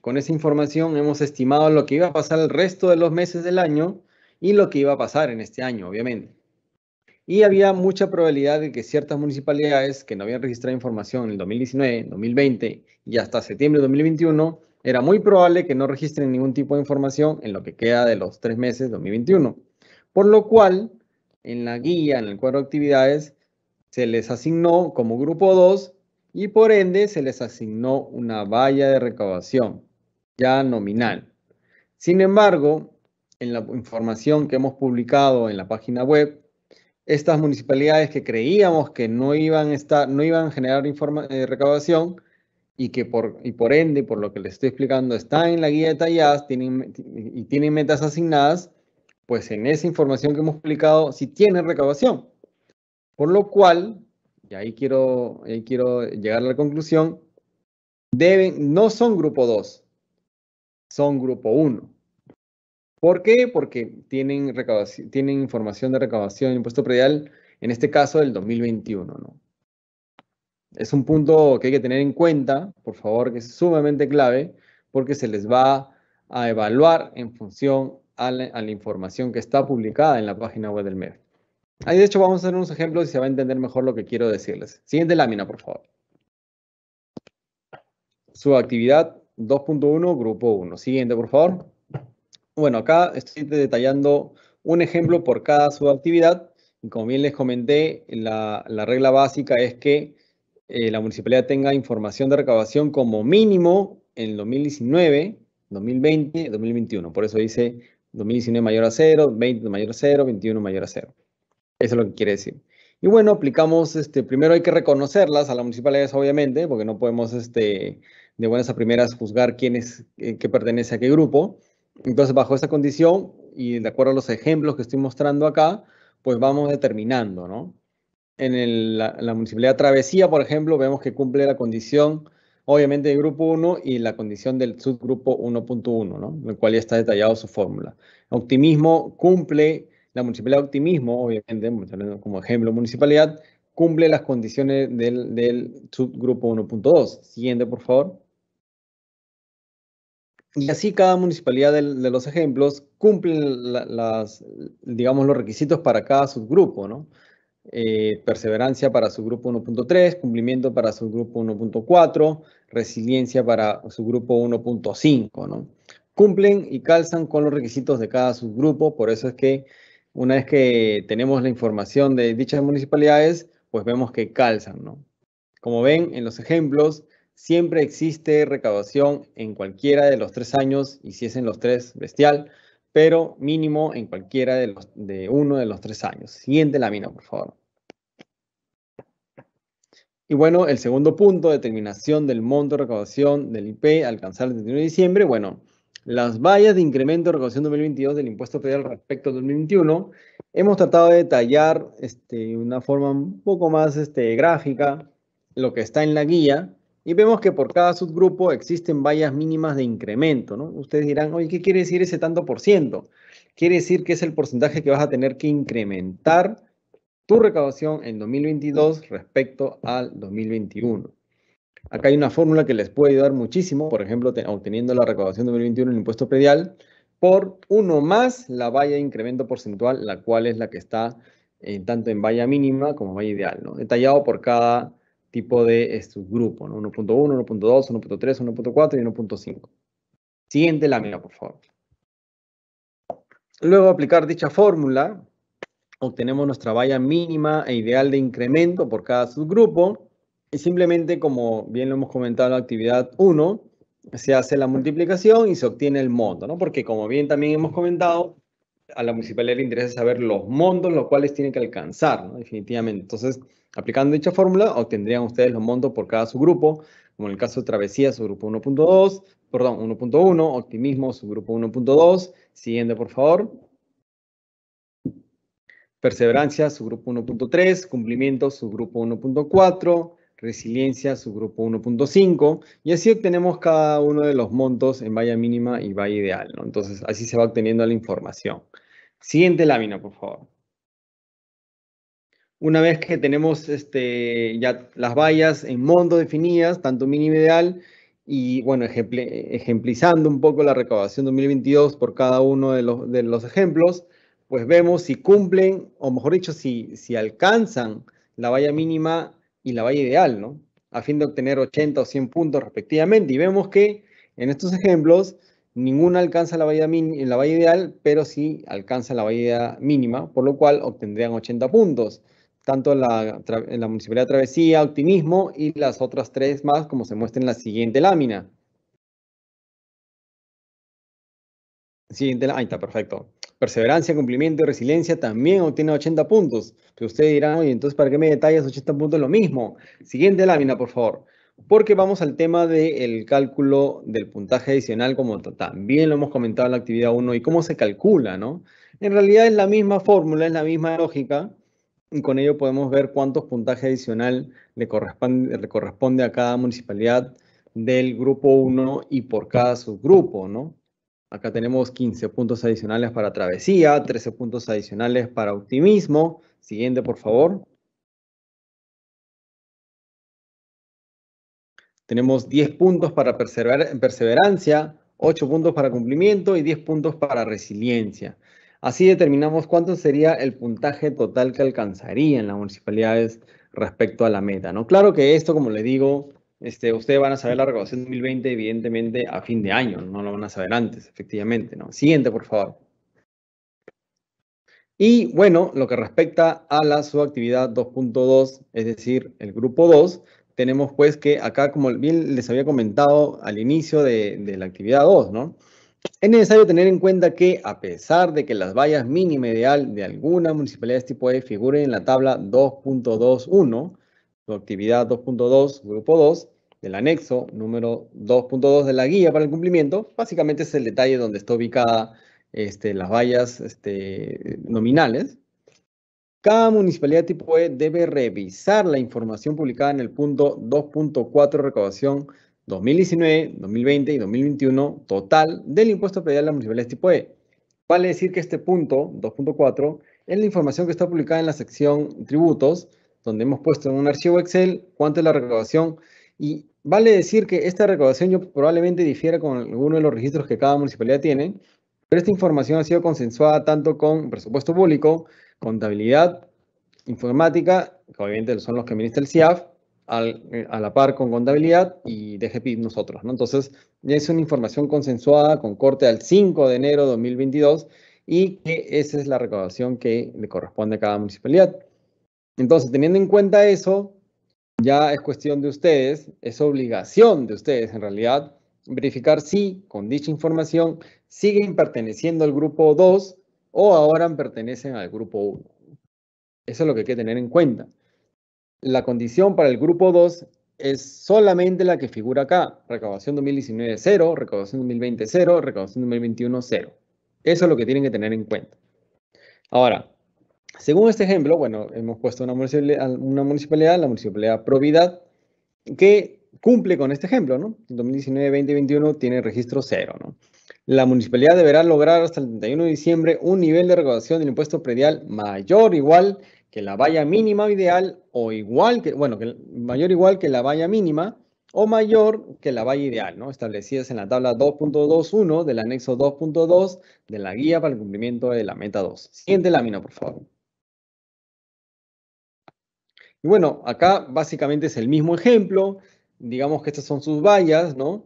Con esa información hemos estimado lo que iba a pasar el resto de los meses del año y lo que iba a pasar en este año, obviamente. Y había mucha probabilidad de que ciertas municipalidades que no habían registrado información en el 2019, 2020 y hasta septiembre de 2021, era muy probable que no registren ningún tipo de información en lo que queda de los tres meses de 2021. Por lo cual, en la guía, en el cuadro de actividades, se les asignó como grupo 2 y por ende se les asignó una valla de recaudación, ya nominal. Sin embargo, en la información que hemos publicado en la página web, estas municipalidades que creíamos que no iban a, estar, no iban a generar información de eh, recaudación y que por, y por ende, por lo que les estoy explicando, están en la guía detallada tienen, y tienen metas asignadas, pues en esa información que hemos publicado sí tienen recaudación. Por lo cual, y ahí quiero, llegar a la conclusión, no son grupo 2, son grupo 1. ¿Por qué? Porque tienen, información de recaudación de impuesto predial, en este caso del 2021. Es un punto que hay que tener en cuenta, por favor, que es sumamente clave, porque se les va a evaluar en función a la, información que está publicada en la página web del MEF. Ahí de hecho vamos a hacer unos ejemplos y se va a entender mejor lo que quiero decirles. Siguiente lámina, por favor. Subactividad 2.1, grupo 1. Siguiente, por favor. Bueno, acá estoy detallando un ejemplo por cada subactividad. Y como bien les comenté, la, regla básica es que eh, la municipalidad tenga información de recabación como mínimo en 2019, 2020, 2021. Por eso dice 2019 mayor a 0, 20 mayor a 0, 21 mayor a 0. Eso es lo que quiere decir. Y bueno, aplicamos, este, primero hay que reconocerlas a las municipalidades, obviamente, porque no podemos este, de buenas a primeras juzgar quién es, eh, qué pertenece a qué grupo. Entonces, bajo esa condición y de acuerdo a los ejemplos que estoy mostrando acá, pues vamos determinando, ¿no? En la, la, municipalidad Travesía, por ejemplo, vemos que cumple la condición, obviamente, del grupo 1 y la condición del subgrupo 1.1, ¿no? En el cual ya está detallado su fórmula. Optimismo cumple la Municipalidad de Optimismo, obviamente, como ejemplo, municipalidad cumple las condiciones del, subgrupo 1.2. Siguiente, por favor. Y así cada municipalidad de, los ejemplos cumple las, digamos, los requisitos para cada subgrupo, ¿no? Eh, perseverancia para subgrupo 1.3, cumplimiento para subgrupo 1.4, resiliencia para subgrupo 1.5, ¿no? Cumplen y calzan con los requisitos de cada subgrupo, por eso es que una vez que tenemos la información de dichas municipalidades, pues vemos que calzan, ¿no? Como ven en los ejemplos, siempre existe recaudación en cualquiera de los tres años, y si es en los tres, bestial, pero mínimo en cualquiera de, los, de uno de los tres años. Siguiente lámina, por favor. Y bueno, el segundo punto, determinación del monto de recaudación del IP e alcanzar el 31 de diciembre. Bueno, las vallas de incremento de recaudación 2022 del impuesto federal respecto al 2021, hemos tratado de detallar de este, una forma un poco más este, gráfica lo que está en la guía y vemos que por cada subgrupo existen vallas mínimas de incremento. ¿no? Ustedes dirán, oye, ¿qué quiere decir ese tanto por ciento? Quiere decir que es el porcentaje que vas a tener que incrementar tu recaudación en 2022 respecto al 2021. Acá hay una fórmula que les puede ayudar muchísimo, por ejemplo, obteniendo la recaudación 2021 en el impuesto predial por uno más la valla de incremento porcentual, la cual es la que está eh, tanto en valla mínima como valla ideal, ¿no? detallado por cada tipo de subgrupo, 1.1, 1.2, 1.3, 1.4 y 1.5. Siguiente lámina, por favor. Luego aplicar dicha fórmula, obtenemos nuestra valla mínima e ideal de incremento por cada subgrupo y simplemente, como bien lo hemos comentado en la actividad 1, se hace la multiplicación y se obtiene el monto, ¿no? Porque como bien también hemos comentado, a la municipalidad le interesa saber los montos los cuales tienen que alcanzar, ¿no? definitivamente. Entonces, aplicando dicha fórmula, obtendrían ustedes los montos por cada subgrupo, como en el caso de Travesía, subgrupo 1.2, perdón, 1.1, Optimismo, subgrupo 1.2, siguiente, por favor. Perseverancia, subgrupo 1.3, Cumplimiento, subgrupo 1.4, resiliencia, subgrupo 1.5, y así obtenemos cada uno de los montos en valla mínima y valla ideal. Entonces, así se va obteniendo la información. Siguiente lámina, por favor. Una vez que tenemos este, ya las vallas en monto definidas, tanto mínimo ideal, y bueno, ejemplizando un poco la recaudación 2022 por cada uno de los, de los ejemplos, pues vemos si cumplen, o mejor dicho, si, si alcanzan la valla mínima y la valla ideal, ¿no? A fin de obtener 80 o 100 puntos respectivamente. Y vemos que en estos ejemplos ninguna alcanza la valla, la valla ideal, pero sí alcanza la valla mínima, por lo cual obtendrían 80 puntos. Tanto en la municipalidad de Travesía, Optimismo y las otras tres más, como se muestra en la siguiente lámina. Siguiente, ahí está, perfecto perseverancia, cumplimiento y resiliencia también obtiene 80 puntos. ustedes dirán, oye, entonces, ¿para qué me detallas 80 puntos? Lo mismo. Siguiente lámina, por favor. Porque vamos al tema del cálculo del puntaje adicional, como también lo hemos comentado en la actividad 1, y cómo se calcula, ¿no? En realidad es la misma fórmula, es la misma lógica, y con ello podemos ver cuántos puntajes adicional le corresponde, le corresponde a cada municipalidad del grupo 1 y por cada subgrupo, ¿no? Acá tenemos 15 puntos adicionales para travesía, 13 puntos adicionales para optimismo. Siguiente, por favor. Tenemos 10 puntos para perseverancia, 8 puntos para cumplimiento y 10 puntos para resiliencia. Así determinamos cuánto sería el puntaje total que alcanzaría en las municipalidades respecto a la meta. ¿no? Claro que esto, como le digo, este, ustedes van a saber la recaudación 2020, evidentemente, a fin de año, no lo van a saber antes, efectivamente. Siguiente, por favor. Y bueno, lo que respecta a la subactividad 2.2, es decir, el grupo 2, tenemos pues que acá, como bien les había comentado al inicio de, la actividad 2, Es necesario tener en cuenta que, a pesar de que las vallas mínima ideal de alguna municipalidad de este tipo E figuren en la tabla 2.21, su actividad 2.2, grupo 2, del anexo número 2.2 de la guía para el cumplimiento, básicamente es el detalle donde está ubicada este, las vallas este, nominales. Cada municipalidad tipo E debe revisar la información publicada en el punto 2.4 recaudación 2019, 2020 y 2021 total del impuesto predial de la municipalidad tipo E. Vale decir que este punto 2.4 es la información que está publicada en la sección tributos donde hemos puesto en un archivo Excel cuánto es la recaudación y vale decir que esta recaudación yo probablemente difiera con alguno de los registros que cada municipalidad tiene, pero esta información ha sido consensuada tanto con presupuesto público, contabilidad, informática, que obviamente son los que administra el CIAF, a la par con contabilidad y DGPIB nosotros, ¿no? Entonces, es una información consensuada con corte al 5 de enero de 2022 y que esa es la recaudación que le corresponde a cada municipalidad. Entonces, teniendo en cuenta eso, ya es cuestión de ustedes, es obligación de ustedes en realidad, verificar si con dicha información siguen perteneciendo al grupo 2 o ahora pertenecen al grupo 1. Eso es lo que hay que tener en cuenta. La condición para el grupo 2 es solamente la que figura acá. Recaudación 2019 0, recaudación 2020 0, recaudación 2021 0. Eso es lo que tienen que tener en cuenta. Ahora, según este ejemplo, bueno, hemos puesto una municipalidad, la municipalidad Providad, que cumple con este ejemplo, ¿no? 2019, 2021 tiene registro cero, ¿no? La municipalidad deberá lograr hasta el 31 de diciembre un nivel de recaudación del impuesto predial mayor o igual que la valla mínima ideal o igual que, bueno, que mayor o igual que la valla mínima o mayor que la valla ideal, ¿no? Establecidas en la tabla 2.21 del anexo 2.2 de la guía para el cumplimiento de la meta 2. Siguiente lámina, por favor. Y bueno, acá básicamente es el mismo ejemplo, digamos que estas son sus vallas, ¿no?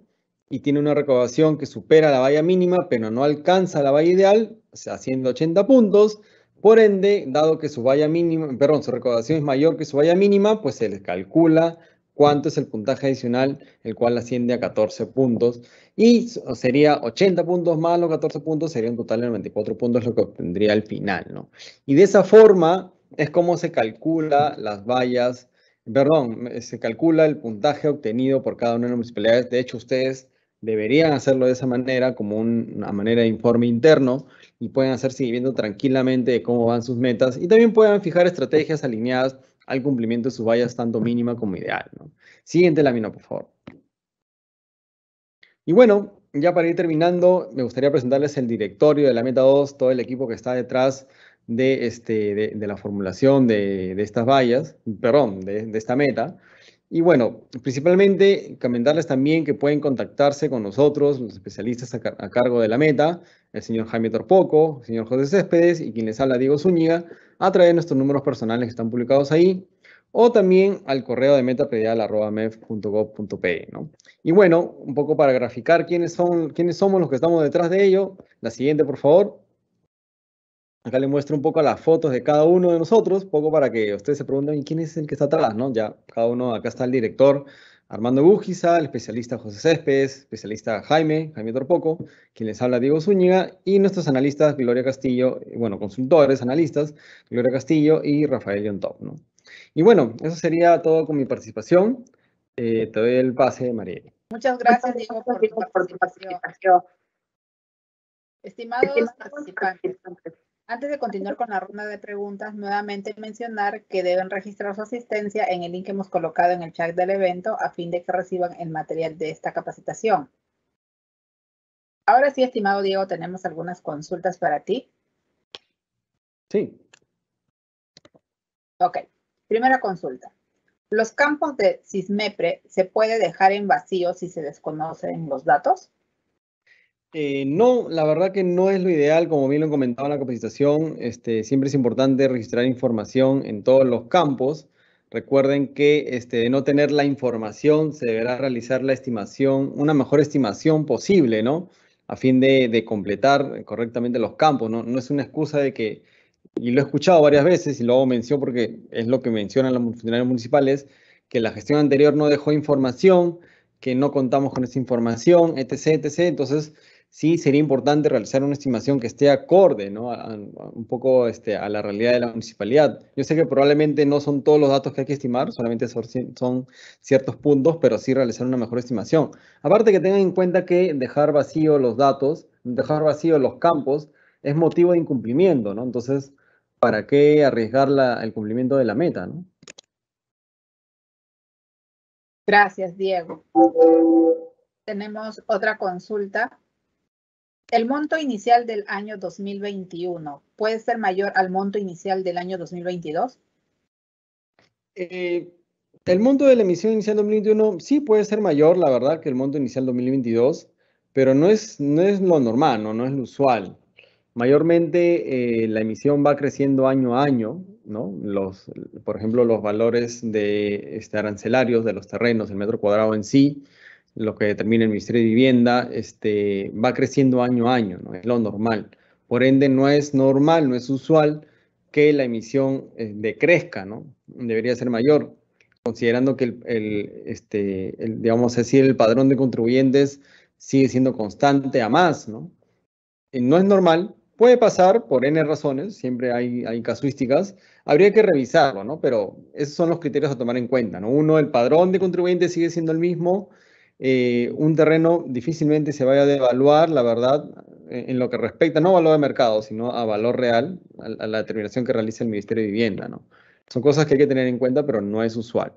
Y tiene una recaudación que supera la valla mínima, pero no alcanza la valla ideal, haciendo 80 puntos. Por ende, dado que su valla mínima, perdón, su recaudación es mayor que su valla mínima, pues se le calcula cuánto es el puntaje adicional, el cual asciende a 14 puntos. Y sería 80 puntos más los 14 puntos, sería un total de 94 puntos lo que obtendría al final, ¿no? Y de esa forma, es cómo se calcula las vallas, perdón, se calcula el puntaje obtenido por cada una de las municipalidades. De hecho, ustedes deberían hacerlo de esa manera, como una manera de informe interno, y pueden hacer siguiendo tranquilamente cómo van sus metas, y también puedan fijar estrategias alineadas al cumplimiento de sus vallas, tanto mínima como ideal. Siguiente lámina, por favor. Y bueno, ya para ir terminando, me gustaría presentarles el directorio de la meta 2, todo el equipo que está detrás de, este, de, la formulación de, de, estas vallas, perdón, de, esta meta. Y bueno, principalmente comentarles también que pueden contactarse con nosotros, los especialistas a, cargo de la meta, el señor Jaime Torpoco, el señor José Céspedes y quien les habla Diego Zúñiga, a través de nuestros números personales que están publicados ahí, o también al correo de metapedial.gov.pe ¿no? Y bueno, un poco para graficar quiénes, son, quiénes somos los que estamos detrás de ello, la siguiente por favor. Acá les muestro un poco las fotos de cada uno de nosotros, poco para que ustedes se pregunten quién es el que está atrás, ¿no? Ya cada uno, acá está el director Armando Bujiza, el especialista José Céspedes, especialista Jaime, Jaime Torpoco, quien les habla Diego Zúñiga, y nuestros analistas Gloria Castillo, bueno, consultores, analistas, Gloria Castillo y Rafael Yontop, ¿no? Y bueno, eso sería todo con mi participación. Eh, te doy el pase, María. Muchas gracias, Diego, por tu participación. Estimados participantes. Antes de continuar con la ronda de preguntas, nuevamente mencionar que deben registrar su asistencia en el link que hemos colocado en el chat del evento a fin de que reciban el material de esta capacitación. Ahora sí, estimado Diego, tenemos algunas consultas para ti. Sí. Ok. Primera consulta. ¿Los campos de CISMEPRE se puede dejar en vacío si se desconocen los datos? Eh, no, la verdad que no es lo ideal, como bien lo comentaba en la capacitación, este, siempre es importante registrar información en todos los campos. Recuerden que este, de no tener la información se deberá realizar la estimación, una mejor estimación posible, ¿no? A fin de, completar correctamente los campos, ¿no? No es una excusa de que, y lo he escuchado varias veces y lo hago porque es lo que mencionan los funcionarios municipales, que la gestión anterior no dejó información, que no contamos con esa información, etc., etc. Entonces, sí sería importante realizar una estimación que esté acorde, ¿no? un poco este, a la realidad de la municipalidad. Yo sé que probablemente no son todos los datos que hay que estimar, solamente son, ciertos puntos, pero sí realizar una mejor estimación. Aparte que tengan en cuenta que dejar vacío los datos, dejar vacío los campos, es motivo de incumplimiento, ¿no? Entonces, ¿para qué arriesgar el cumplimiento de la meta, ¿no? Gracias, Diego. Tenemos otra consulta el monto inicial del año 2021 puede ser mayor al monto inicial del año 2022. Eh, el monto de la emisión inicial 2021 sí puede ser mayor, la verdad, que el monto inicial 2022, pero no es, no es lo normal, no, es lo usual. Mayormente eh, la emisión va creciendo año a año, ¿no? Los, por ejemplo, los valores de este, arancelarios de los terrenos, el metro cuadrado en sí, lo que determina el Ministerio de Vivienda, este, va creciendo año a año, ¿no? es lo normal. Por ende, no es normal, no es usual que la emisión eh, decrezca, ¿no? debería ser mayor, considerando que el, este, el, digamos así, el padrón de contribuyentes sigue siendo constante a más. No, eh, no es normal, Puede pasar por N razones, siempre hay, hay, casuísticas. Habría que revisarlo, ¿no? Pero esos son los criterios a tomar en cuenta, ¿no? Uno, el padrón de contribuyentes sigue siendo el mismo. Eh, un terreno difícilmente se vaya a devaluar, la verdad, eh, en lo que respecta no a valor de mercado, sino a valor real, a, la determinación que realiza el Ministerio de Vivienda. ¿no? Son cosas que hay que tener en cuenta, pero no es usual.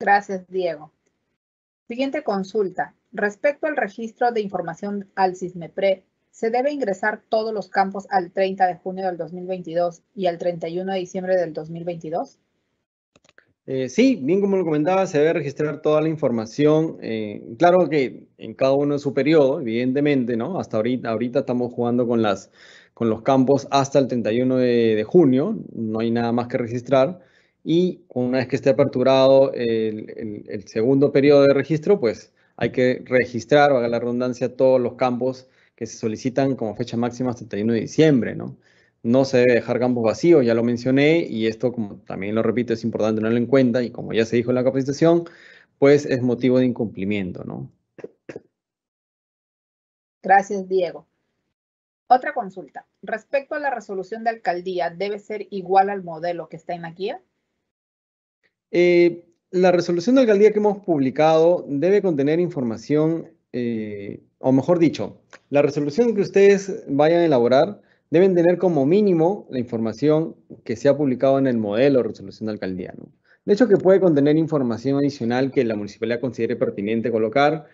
Gracias, Diego. Siguiente consulta. Respecto al registro de información al CISMEPRE, ¿se debe ingresar todos los campos al 30 de junio del 2022 y al 31 de diciembre del 2022? Eh, sí, bien como lo comentaba, se debe registrar toda la información. Eh, claro que en cada uno de su periodo, evidentemente, ¿no? Hasta ahorita, estamos jugando con, las, con los campos hasta el 31 de, junio, no hay nada más que registrar. Y una vez que esté aperturado el, segundo periodo de registro, pues hay que registrar, o haga la redundancia, todos los campos que se solicitan como fecha máxima hasta el 31 de diciembre, ¿no? No se debe dejar campos vacíos, ya lo mencioné, y esto, como también lo repito, es importante tenerlo en cuenta, y como ya se dijo en la capacitación, pues es motivo de incumplimiento, ¿no? Gracias, Diego. Otra consulta. Respecto a la resolución de alcaldía, ¿debe ser igual al modelo que está en la guía? Eh, la resolución de alcaldía que hemos publicado debe contener información, eh, o mejor dicho, la resolución que ustedes vayan a elaborar deben tener como mínimo la información que se ha publicado en el modelo de resolución de De hecho, que puede contener información adicional que la municipalidad considere pertinente colocar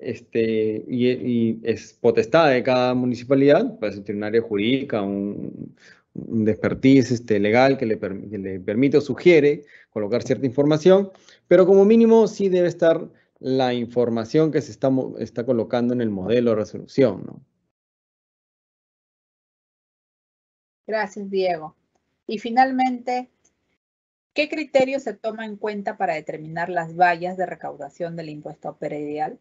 este, y, es potestad de cada municipalidad, puede ser un área jurídica, un, un este, legal que le, permite o sugiere colocar cierta información, pero como mínimo sí debe estar la información que se está, está colocando en el modelo de resolución. ¿no? Gracias, Diego. Y finalmente, ¿qué criterio se toma en cuenta para determinar las vallas de recaudación del impuesto predial?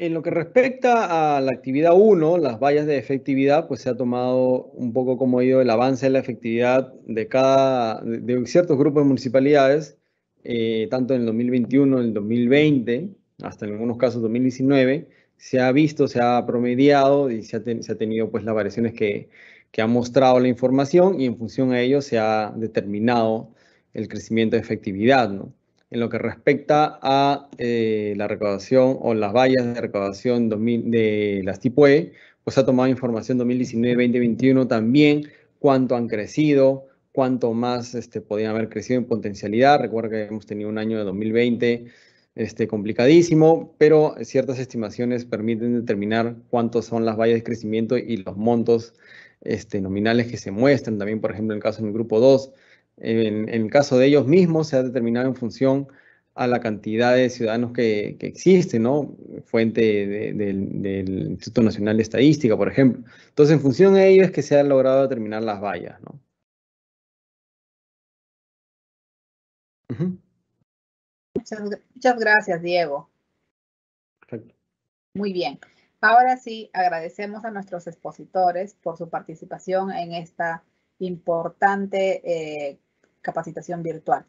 En lo que respecta a la actividad 1, las vallas de efectividad, pues se ha tomado un poco como ido el avance de la efectividad de cada, de, ciertos grupos de municipalidades, eh, tanto en el 2021, en el 2020, hasta en algunos casos 2019, se ha visto, se ha promediado y se ha, tenido pues las variaciones que, que ha mostrado la información y en función a ello se ha determinado el crecimiento de efectividad. ¿no? En lo que respecta a eh, la recaudación o las vallas de recaudación de las tipo E, pues ha tomado información 2019-2021 también, cuánto han crecido, cuánto más este, podían haber crecido en potencialidad. Recuerda que hemos tenido un año de 2020 este, complicadísimo, pero ciertas estimaciones permiten determinar cuántos son las vallas de crecimiento y los montos este, nominales que se muestran, también por ejemplo en el caso del grupo 2, en, el caso de ellos mismos se ha determinado en función a la cantidad de ciudadanos que, que existe, ¿no? Fuente del, Instituto Nacional de Estadística, por ejemplo. Entonces, en función a ellos es que se han logrado determinar las vallas, ¿no? muchas, muchas gracias, Diego. Perfecto. Muy bien. Ahora sí, agradecemos a nuestros expositores por su participación en esta importante eh, capacitación virtual.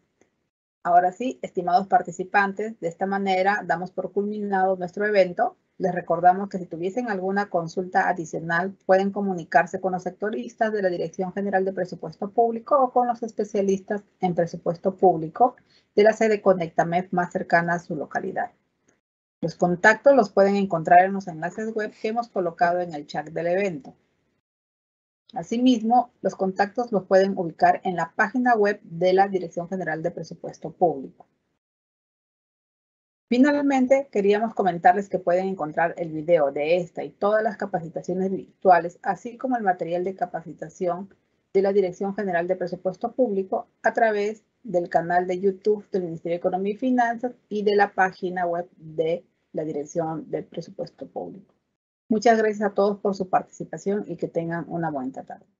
Ahora sí, estimados participantes, de esta manera damos por culminado nuestro evento. Les recordamos que si tuviesen alguna consulta adicional, pueden comunicarse con los sectoristas de la Dirección General de Presupuesto Público o con los especialistas en presupuesto público de la sede ConectaMed más cercana a su localidad. Los contactos los pueden encontrar en los enlaces web que hemos colocado en el chat del evento. Asimismo, los contactos los pueden ubicar en la página web de la Dirección General de Presupuesto Público. Finalmente, queríamos comentarles que pueden encontrar el video de esta y todas las capacitaciones virtuales, así como el material de capacitación de la Dirección General de Presupuesto Público a través del canal de YouTube del Ministerio de Economía y Finanzas y de la página web de la Dirección de Presupuesto Público. Muchas gracias a todos por su participación y que tengan una buena tarde.